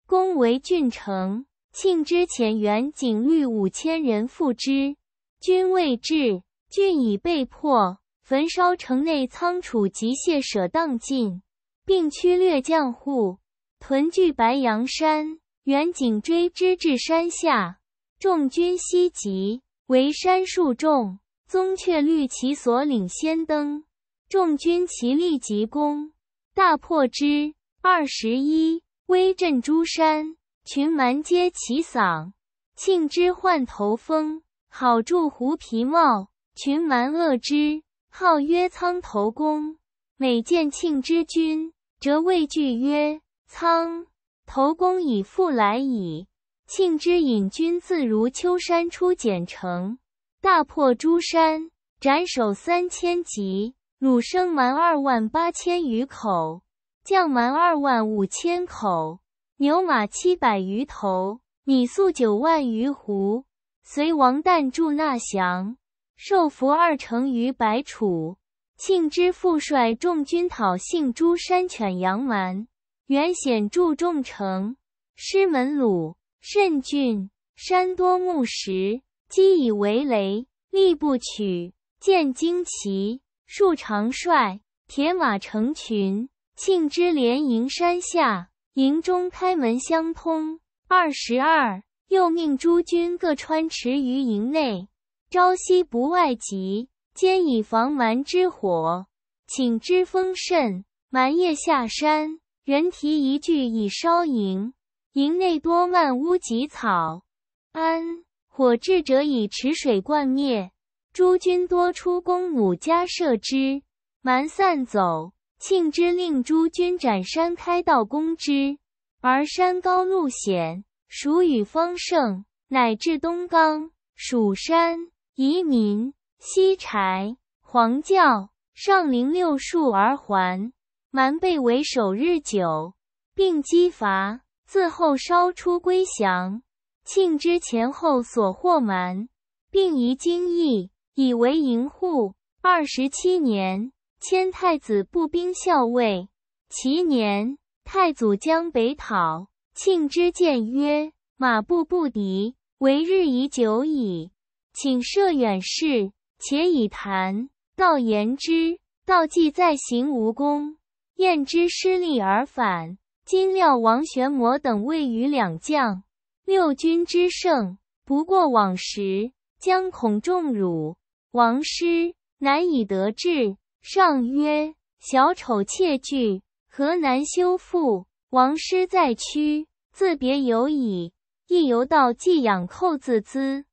攻围郡城。庆之遣元景率五千人赴之，军未至，郡已被破，焚烧城内仓储及械舍荡尽，并驱掠将户，屯据白羊山。元景追之至山下，众军西集，围山数众。宗却率其所领先登，众军齐力急攻，大破之。二十一，威震诸山。群蛮皆其嗓，庆之患头风，好助狐皮帽。群蛮恶之，号曰苍头公。每见庆之君，则畏惧曰：“苍头公已复来矣。”庆之引军自如秋山出简城，大破诸山，斩首三千级，虏生蛮二万八千余口，将蛮二万五千口。牛马七百余头，米粟九万余斛。随王旦助纳降，受俘二成于白楚。庆之父率众军讨信诸山犬羊蛮，原显著重城。师门鲁甚郡，山多木石，积以为垒，力不取。见旌旗，数长帅，铁马成群。庆之连营山下。营中开门相通，二十二又命诸军各穿池于营内，朝夕不外及，兼以防蛮之火。请知丰盛。蛮夜下山，人提一句以烧营，营内多蔓乌及草。安火炙者以池水灌灭，诸军多出弓弩加射之，蛮散走。庆之令诸军斩山开道攻之，而山高路险，蜀与方盛，乃至东冈。蜀山移民西柴黄教上陵六树而还，蛮被为首日久，并击伐，自后稍出归降。庆之前后所获蛮，并移京邑，以为营户。二十七年。迁太子步兵校尉。其年，太祖将北讨，庆之谏曰：“马步不敌，为日已久矣。请设远事，且以谈告言之。道既在行，无功。燕之失利而返。今料王玄谟等未与两将六军之胜，不过往时，将恐重辱王师，难以得志。”上曰：“小丑窃据，何难修复？王师在区，自别有矣。亦犹道寄养寇自资。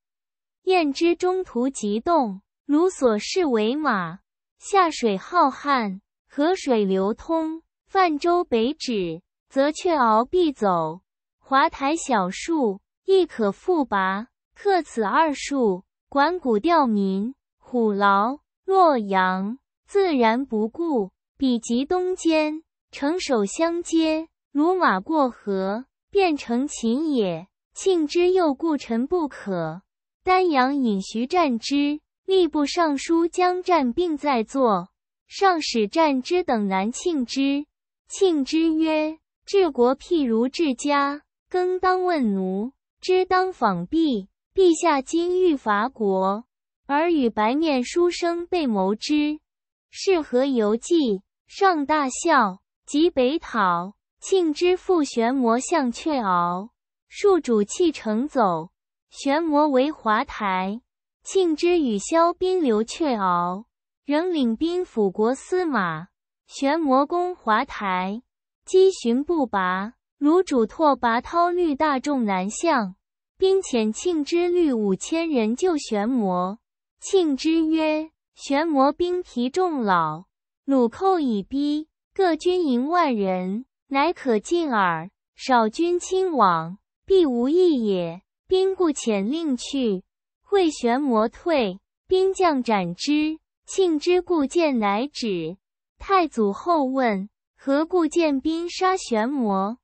燕之中途急动，如所示为马。下水浩瀚，河水流通，泛舟北止，则却鳌必走。华台小树，亦可复拔。克此二树，管谷调民，虎牢、洛阳。”自然不顾，彼及东间，城守相接，如马过河，便成秦也。庆之又故臣不可。丹阳尹徐战之、吏部尚书将战并在座，上使战之等难庆之。庆之曰：“治国譬如治家，耕当问奴，织当访婢。陛下今欲伐国，而与白面书生被谋之。”是何游记，上大笑，及北讨庆之，复玄魔向阙敖，戍主弃城走，玄魔为华台。庆之与萧兵留阙敖，仍领兵辅国司马。玄魔攻华台，击寻不拔。如主拓跋涛率大众南向，兵遣庆之率五千人救玄魔。庆之曰。玄魔兵疲众老，鲁寇已逼，各军营万人，乃可进耳。少军亲往，必无益也。兵故遣令去，会玄魔退，兵将斩之。庆之故见，乃止。太祖后问：“何故见兵杀玄魔？”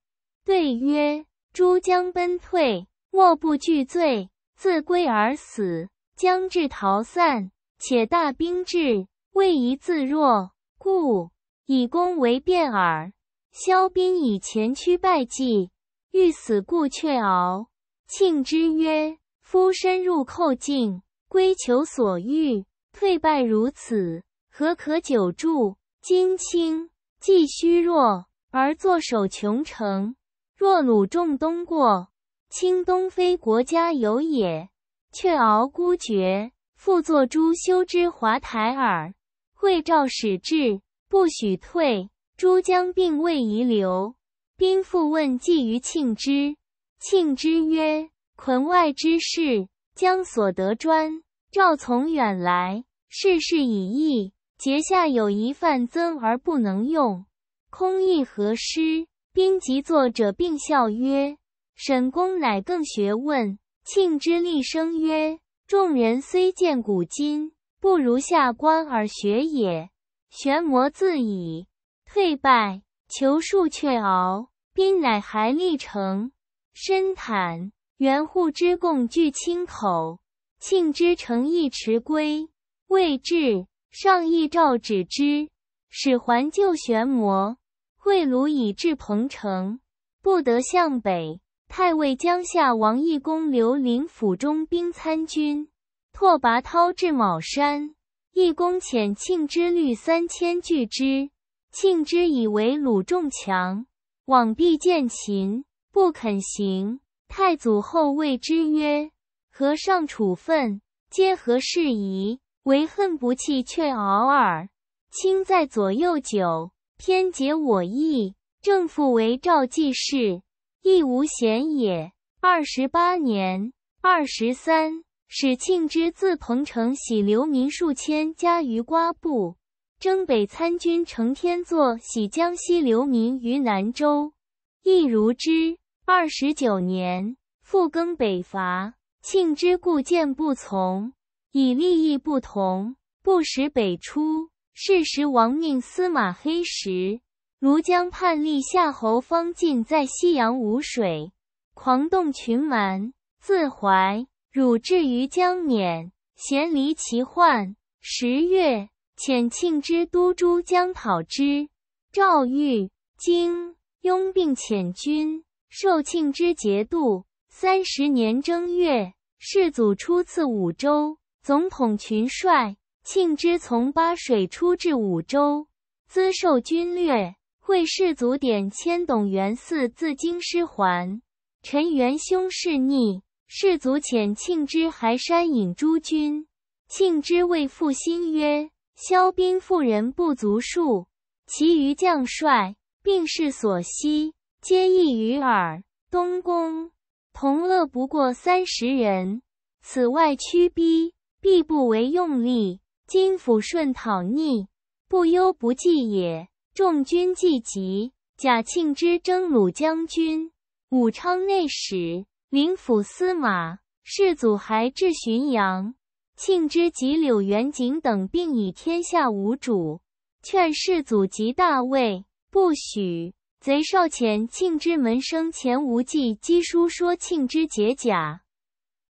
对曰：“诸将奔退，莫不惧罪，自归而死，将至逃散。”且大兵至，未宜自若，故以攻为变耳。萧斌以前驱败绩，欲死故却敖。庆之曰：“夫深入寇境，归求所欲，退败如此，何可久住？今清既虚弱，而坐守穷城，若鲁仲东过，清东非国家有也。却敖孤绝。”复作诸修之华台耳，会诏使至，不许退。诸将并未遗留。兵复问计于庆之，庆之曰：“阃外之事，将所得专。赵从远来，事事以易。节下有一范增而不能用，空意何失？”兵及作者并笑曰：“沈公乃更学问。”庆之厉声曰。众人虽见古今，不如下官而学也。玄魔自以退败，求术却敖。宾乃还历城，深坦元护之贡聚清口，庆之诚亦迟归。未至，上意诏止之，使还旧玄魔。贿鲁以至彭城，不得向北。太尉江夏王义公刘伶府中兵参军拓跋焘至卯山，义公遣庆之率三千拒之。庆之以为鲁仲强，往必见秦，不肯行。太祖后谓之曰：“和尚处分，皆合事宜？唯恨不弃却敖尔，卿在左右久，偏结我意，正复为赵继事。”亦无贤也。二十八年，二十三，使庆之自彭城徙流民数千家于瓜埠。征北参军。成天作徙江西流民于南州，亦如之。二十九年，复更北伐，庆之固谏不从，以利益不同，不使北出。是时亡命司马黑石。庐江叛逆夏侯方进，在西阳无水，狂动群蛮，自怀汝至于江辇，咸离其患。十月，遣庆之督诸将讨之。赵玉经拥并遣军，受庆之节度。三十年正月，世祖初次五州总统群帅，庆之从巴水出至五州，资受军略。惠氏族典迁董元嗣，自京师还。陈元凶弑逆，氏族遣庆之还山，引诸军。庆之谓父心曰：“萧兵妇人不足数，其余将帅病逝所悉，皆异于耳。东宫同乐不过三十人，此外屈逼，必不为用力。今抚顺讨逆，不忧不计也。”众军既集，贾庆之征虏将军、武昌内史、宁府司马，世祖还至浔阳，庆之及柳元景等并以天下无主，劝世祖及大魏不许。贼少遣庆之门生前无忌机书说庆之解甲，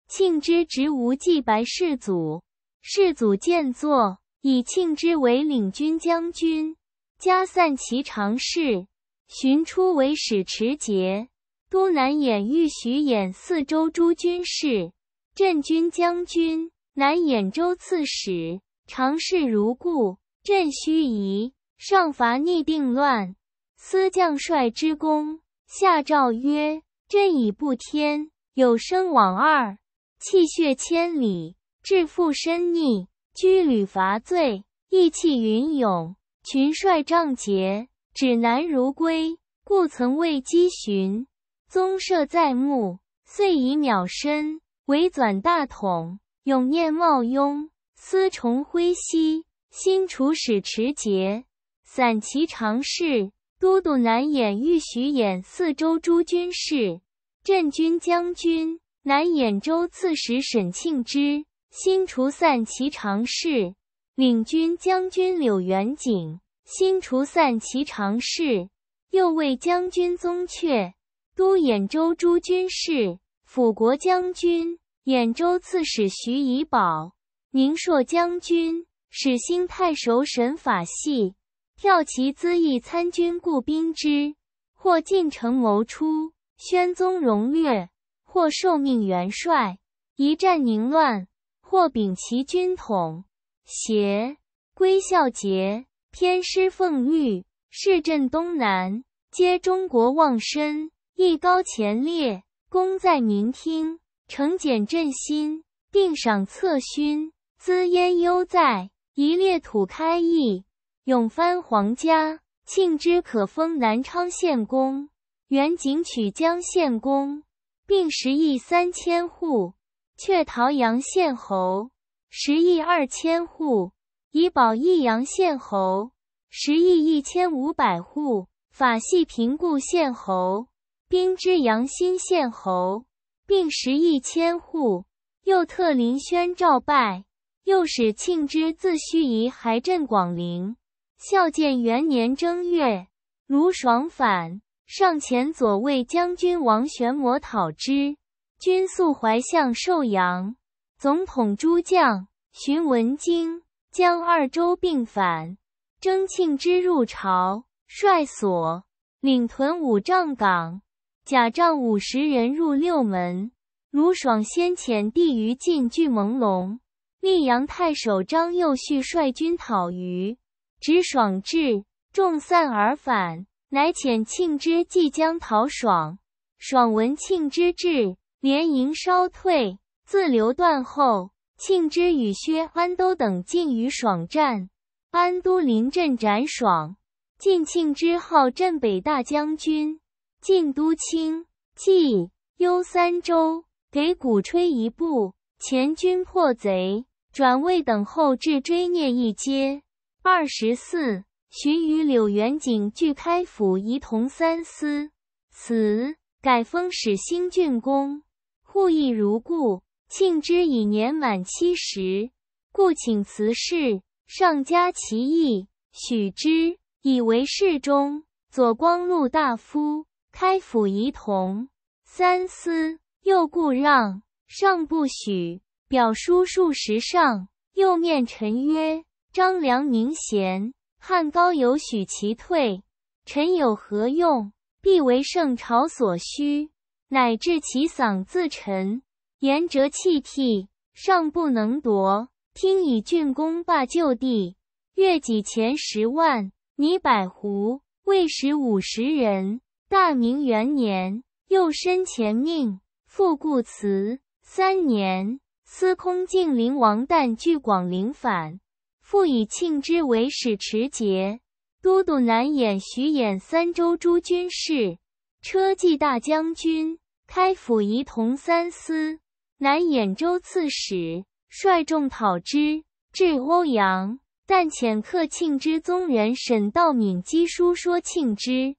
庆之执无忌白世祖，世祖见作，以庆之为领军将军。家散骑常侍，寻出为使持节都南兖豫徐兖四州诸军事，镇军将军南兖州刺史。常侍如故。镇虚仪上伐逆定乱，司将帅之功。下诏曰：朕以布天，有生往二，气血千里，致复身逆，居旅伐罪，意气云涌。群帅仗节，指南如归，故曾未稽寻。宗社在目，遂以眇身，为纂大统，永念茂雍，思崇徽熙，新除使持节、散其常侍、都督南兖欲许兖四州诸军事、镇军将军、南兖州刺史沈庆之，新除散骑常侍。领军将军柳元景，新除散骑常侍，又为将军宗阙，都兖州诸军事，辅国将军、兖州刺史徐以宝，宁朔将军、始兴太守沈法系，骠骑恣意参军顾兵之，或进城谋出，宣宗荣略；或受命元帅，一战宁乱；或秉其军统。协归孝节，偏师奉御，世镇东南，皆中国望深，义高前列，功在明听，承简振心，定赏策勋，资焉犹在。一列土开邑，永藩皇家，庆之可封南昌县公，原景曲江县公，并食邑三千户，却陶阳县侯。十亿二千户以保益阳县侯，十亿一千五百户法系平固县侯，兵之阳新县侯，并十亿千户。又特临宣诏拜，又使庆之自须夷还镇广陵。孝建元年正月，卢爽反，上前左卫将军王玄谟讨之，军宿淮向寿阳。总统诸将寻文京将二州并反，征庆之入朝，率所领屯五丈岗，甲仗五十人入六门。卢爽先遣帝于禁拒朦胧，溧阳太守张幼续率军讨于，执爽至，众散而返。乃遣庆之计将讨爽。爽闻庆之至，连营稍退。自刘段后，庆之与薛安都等进与爽战，安都临阵斩爽。晋庆之号镇北大将军、晋都卿，冀幽三州，给鼓吹一部。前军破贼，转位等后至追聂一阶。二十四，荀与柳元景俱开府，一同三司。死，改封使兴郡公，互邑如故。庆之以年满七十，故请辞世。上加其义，许之，以为侍中、左光禄大夫、开府仪同三司。又顾让，上不许。表叔数十上，又面臣曰：“张良、宁贤，汉高有许其退，臣有何用？必为圣朝所需。”乃至其丧，自陈。言折气涕，尚不能夺。听以郡公罢就地，月己钱十万，米百斛，未使五十人。大明元年，又申前命复故辞。三年，司空敬陵王旦据广陵反，复以庆之为使持节、都督南兖徐衍三州诸军事、车骑大将军、开府仪同三司。南兖州刺史率众讨之，至欧阳，但遣客庆之宗人沈道敏寄书说庆之，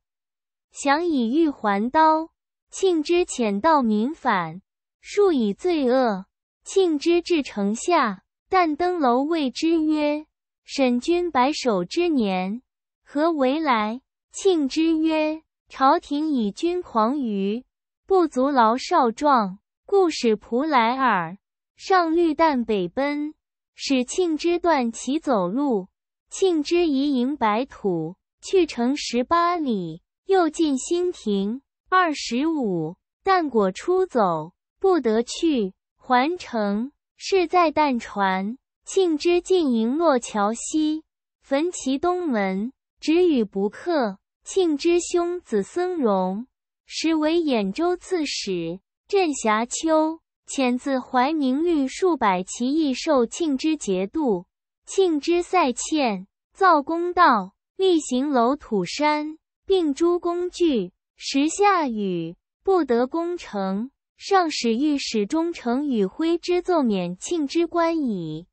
想以玉环刀。庆之遣道敏返，数以罪恶。庆之至城下，但登楼谓之曰：“沈君白首之年，何为来？”庆之曰：“朝廷以君狂于，不足劳少壮。”故使蒲莱尔上绿旦北奔，使庆之断其走路。庆之移营白土，去城十八里，又进新亭二十五。旦果出走，不得去，还城。是在旦传。庆之进营洛桥西，焚其东门，止与不客。庆之兄子僧荣，时为兖州刺史。镇峡丘遣自怀宁遇数百奇异兽庆之节度庆之塞堑造公道立行楼土山并诸工具时下雨不得攻城上使御史忠诚与徽之奏免庆之官矣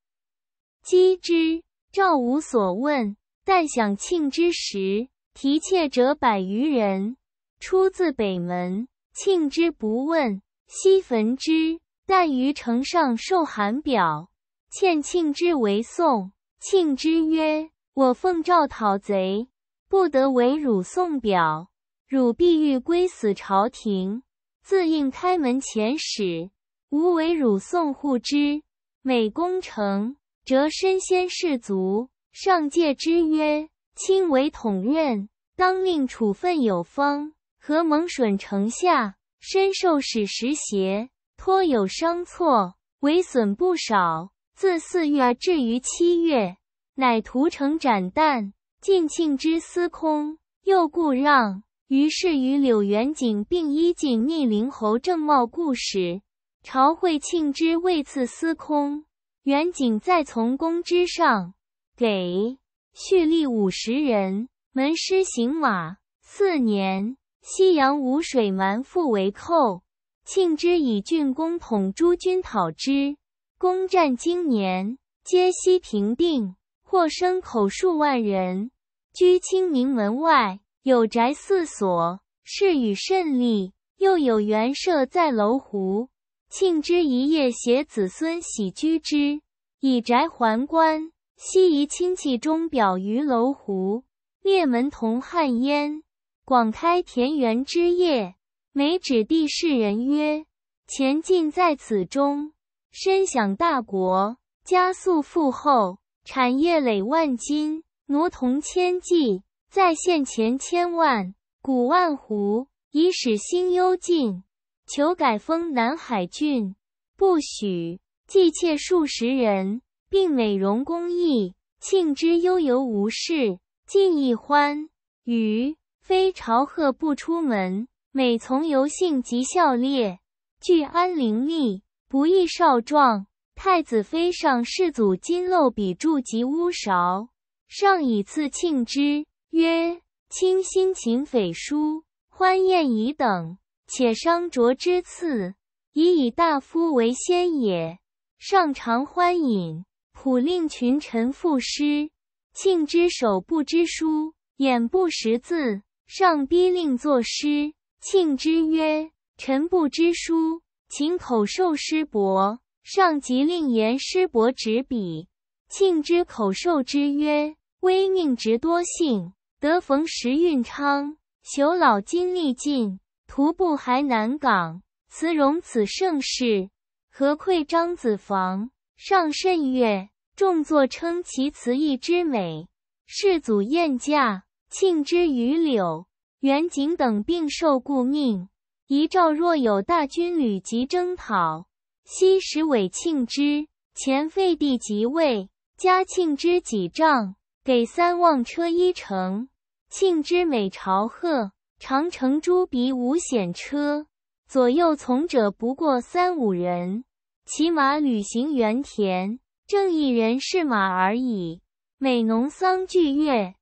击之赵无所问但想庆之时提妾者百余人出自北门。庆之不问，夕焚之。但于城上受函表，欠庆之为送。庆之曰：“我奉诏讨贼，不得为汝送表，汝必欲归死朝廷。自应开门遣使，吾为汝送护之。每攻城，则身先士卒。上戒之曰：‘卿为统任，当令处分有方。’”何蒙吮城下，身受史实邪，颇有伤挫，为损不少。自四月至于七月，乃屠城斩旦。晋庆之司空，又故让，于是与柳元景并依锦，逆陵侯郑茂故史。朝会庆之未赐司空，元景在从公之上，给叙力五十人，门师行马。四年。西阳无水，蛮复为寇。庆之以郡公统诸军讨之，攻占经年，皆悉平定，获牲口数万人。居清明门外，有宅四所，室宇甚利。又有园舍在楼湖。庆之一夜携子孙徙居之，以宅还官。西夷亲戚钟表于楼湖，列门同汉焉。广开田园之业，每指地世人曰：“前进在此中，身享大国，加速富厚，产业累万金，奴童千计，在现钱千万，古万斛，以使心幽静，求改封南海郡，不许。寄妾数十人，并美容工艺，庆之悠游无事，尽亦欢娱。”非朝贺不出门，每从游幸即笑列。俱安陵邑，不异少壮。太子妃上世祖金漏笔注及乌勺，上以赐庆之曰：“卿心勤匪殊，欢宴以等，且伤酌之次，以以大夫为先也。”上常欢饮，普令群臣赋诗。庆之手不知书，眼不识字。上逼令作诗，庆之曰：“臣不知书，请口授师伯。”上即令言师伯执笔，庆之口授之曰：“微宁直多幸，得逢时运昌。朽老精力尽，徒步还南岗。辞荣此盛世，何愧张子房？”上甚悦，众作称其词意之美。世祖宴驾。庆之于柳元景等并受故命，遗诏若有大军旅及征讨，昔时委庆之。前废帝即位，加庆之己丈，给三望车一乘。庆之美朝贺，常乘朱鼻五险车，左右从者不过三五人，骑马旅行原田，正一人是马而已。每农桑俱乐。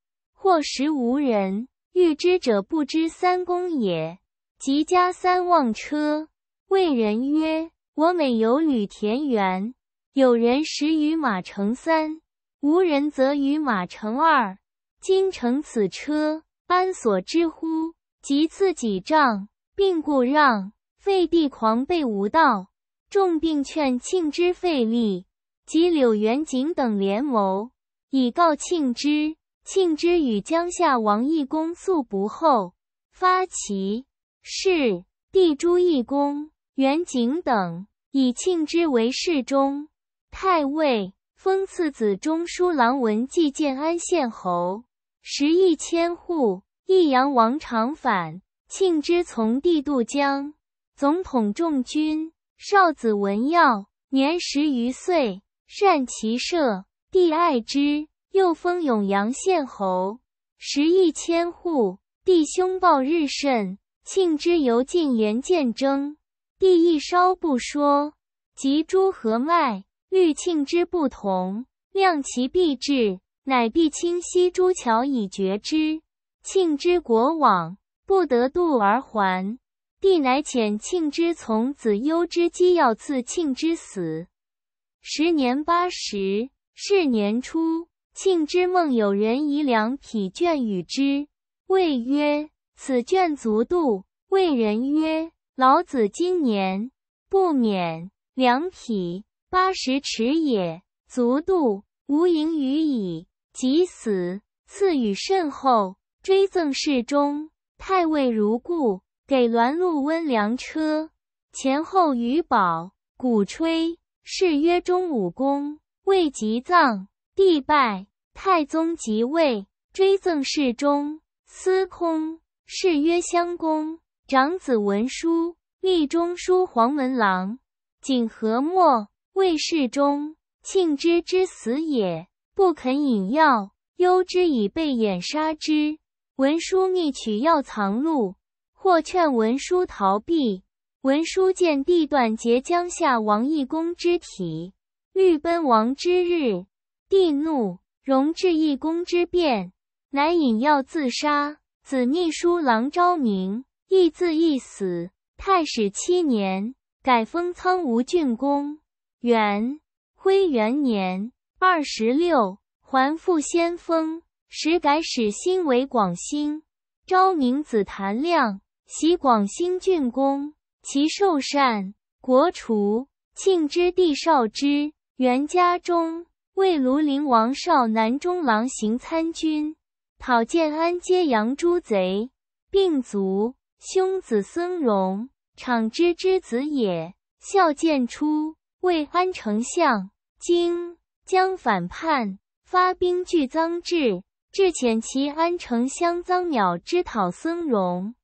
若时无人欲之者不知三公也。即家三望车，谓人曰：“我每游履田园，有人食于马乘三，无人则与马乘二。今乘此车，班所之乎？”即赐几丈，并故让，废帝狂悖无道，众并劝庆之废立，及柳元景等联谋，以告庆之。庆之与江夏王义公素不厚，发齐氏帝朱义公、元景等，以庆之为侍中、太尉，封次子中书郎文季建安县侯，食邑千户。益阳王常反，庆之从帝渡江，总统众军。少子文耀年十余岁，善骑射，帝爱之。又封永阳县侯，食邑千户。弟兄报日甚，庆之由进言见征。帝一稍不说，及诸和脉，虑庆之不同，量其必至，乃必清析诸桥以绝之。庆之国往不得渡而还，帝乃遣庆之从子忧之机要赐庆之死。时年八十，是年初。庆之梦有人以两匹绢与之，谓曰：“此绢足度。”谓人曰：“老子今年不免，两匹八十尺也，足度无盈于矣。即死，赐予甚厚，追赠侍中、太尉如故，给栾禄温凉车，前后余宝，鼓吹。谥曰中武公。未及葬，帝拜。”太宗即位，追赠侍中、司空，谥曰襄公。长子文殊，历中书黄门郎。景和末，魏侍中。庆之之死也，不肯饮药，忧之以被掩杀之。文殊密取药藏录，或劝文殊逃避。文殊见帝断截江夏王义公之体，欲奔亡之日，帝怒。容至义公之变，乃引药自杀。子秘书郎昭明，亦自缢死。太史七年，改封苍梧郡公。元徽元年二十六，还复先锋，时改始兴为广兴。昭明子谭亮袭广兴郡公，其受善国除庆之帝少之，元家中。为庐陵王少南中郎行参军，讨建安街杨朱贼，并卒。兄子僧荣，敞之之子也。孝建初，为安丞相。京将反叛，发兵拒臧质，至遣其安丞相臧邈之讨僧荣，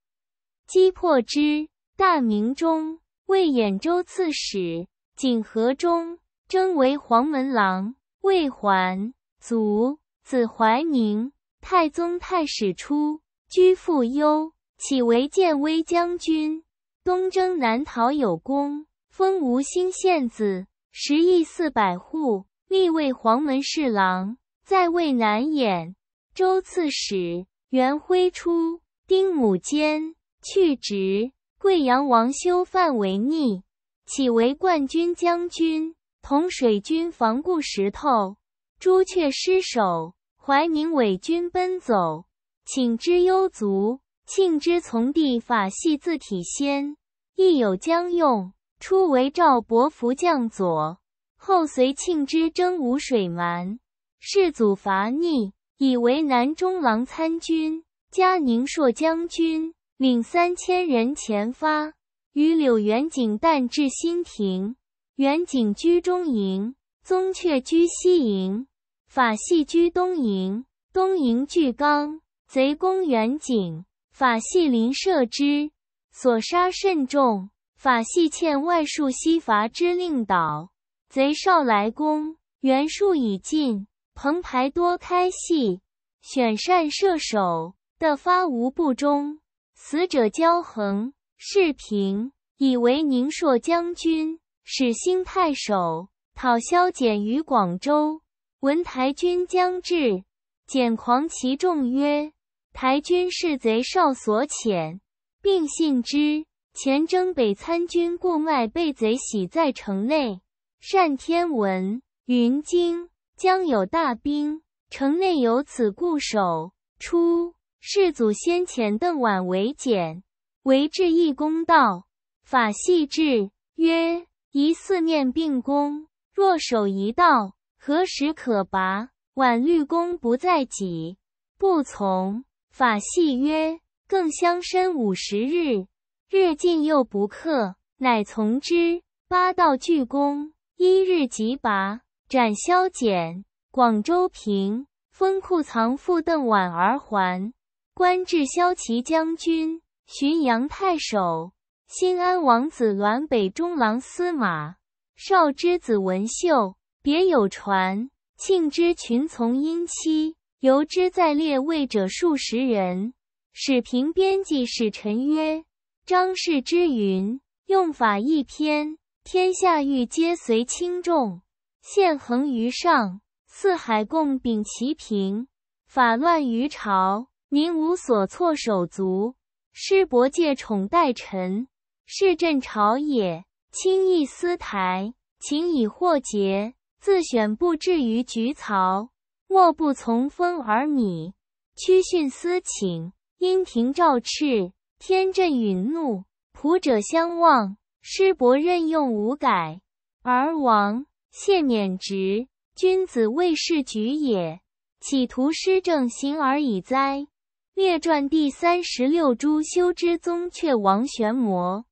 击破之。大明中，为兖州刺史。景和中，征为黄门郎。魏桓卒，子怀宁，太宗太史出居父忧，起为建威将军，东征南讨有功，封吴兴县子，食邑四百户，历为黄门侍郎，在位难掩。周刺史元徽初，丁母艰，去职。贵阳王修范为逆，起为冠军将军。同水军防固石头，朱雀失守，怀宁伪军奔走。庆之幽卒，庆之从弟法系自体先，亦有将用。初为赵伯符将佐，后随庆之征吴水蛮。世祖伐逆，以为南中郎参军，加宁朔将军，领三千人前发，与柳元景旦至新亭。远景居中营，宗阙居西营，法系居东营。东营聚刚，贼攻远景，法系临射之，所杀甚众。法系欠外术西伐之令，倒贼少来攻。袁术已尽，彭台多开戏，选善射手，得发无不中。死者交横，视平以为宁朔将军。始兴太守讨萧简于广州，闻台军将至，简狂其众曰：“台军是贼少所遣，并信之。”前征北参军故外被贼洗在城内。善天文云：“经将有大兵，城内有此固守。”初，世祖先遣邓宛为简，为治义公道，法细致，曰。宜四面并攻。若守一道，何时可拔？宛律公不在己，不从。法系曰：“更相身五十日，日进又不克，乃从之。八道俱攻，一日即拔。斩萧简，广州平。封库藏富邓宛而还。官至骁骑将军、浔阳太守。”新安王子栾北中郎司马少之子文秀，别有传。庆之群从殷妻，由之在列位者数十人。史平编辑使臣曰：“张氏之云，用法一篇，天下狱皆随轻重。现恒于上，四海共秉其平。法乱于朝，民无所措手足。师伯借宠待臣。”是朕朝也，轻易私台，情以祸节，自选不置于局曹，莫不从风而靡，屈逊私请，殷廷诏斥，天震允怒，仆者相望，师伯任用无改，而王谢免职。君子谓是举也，企图施政行而已哉。列传第三十六，朱修之宗却王玄谟。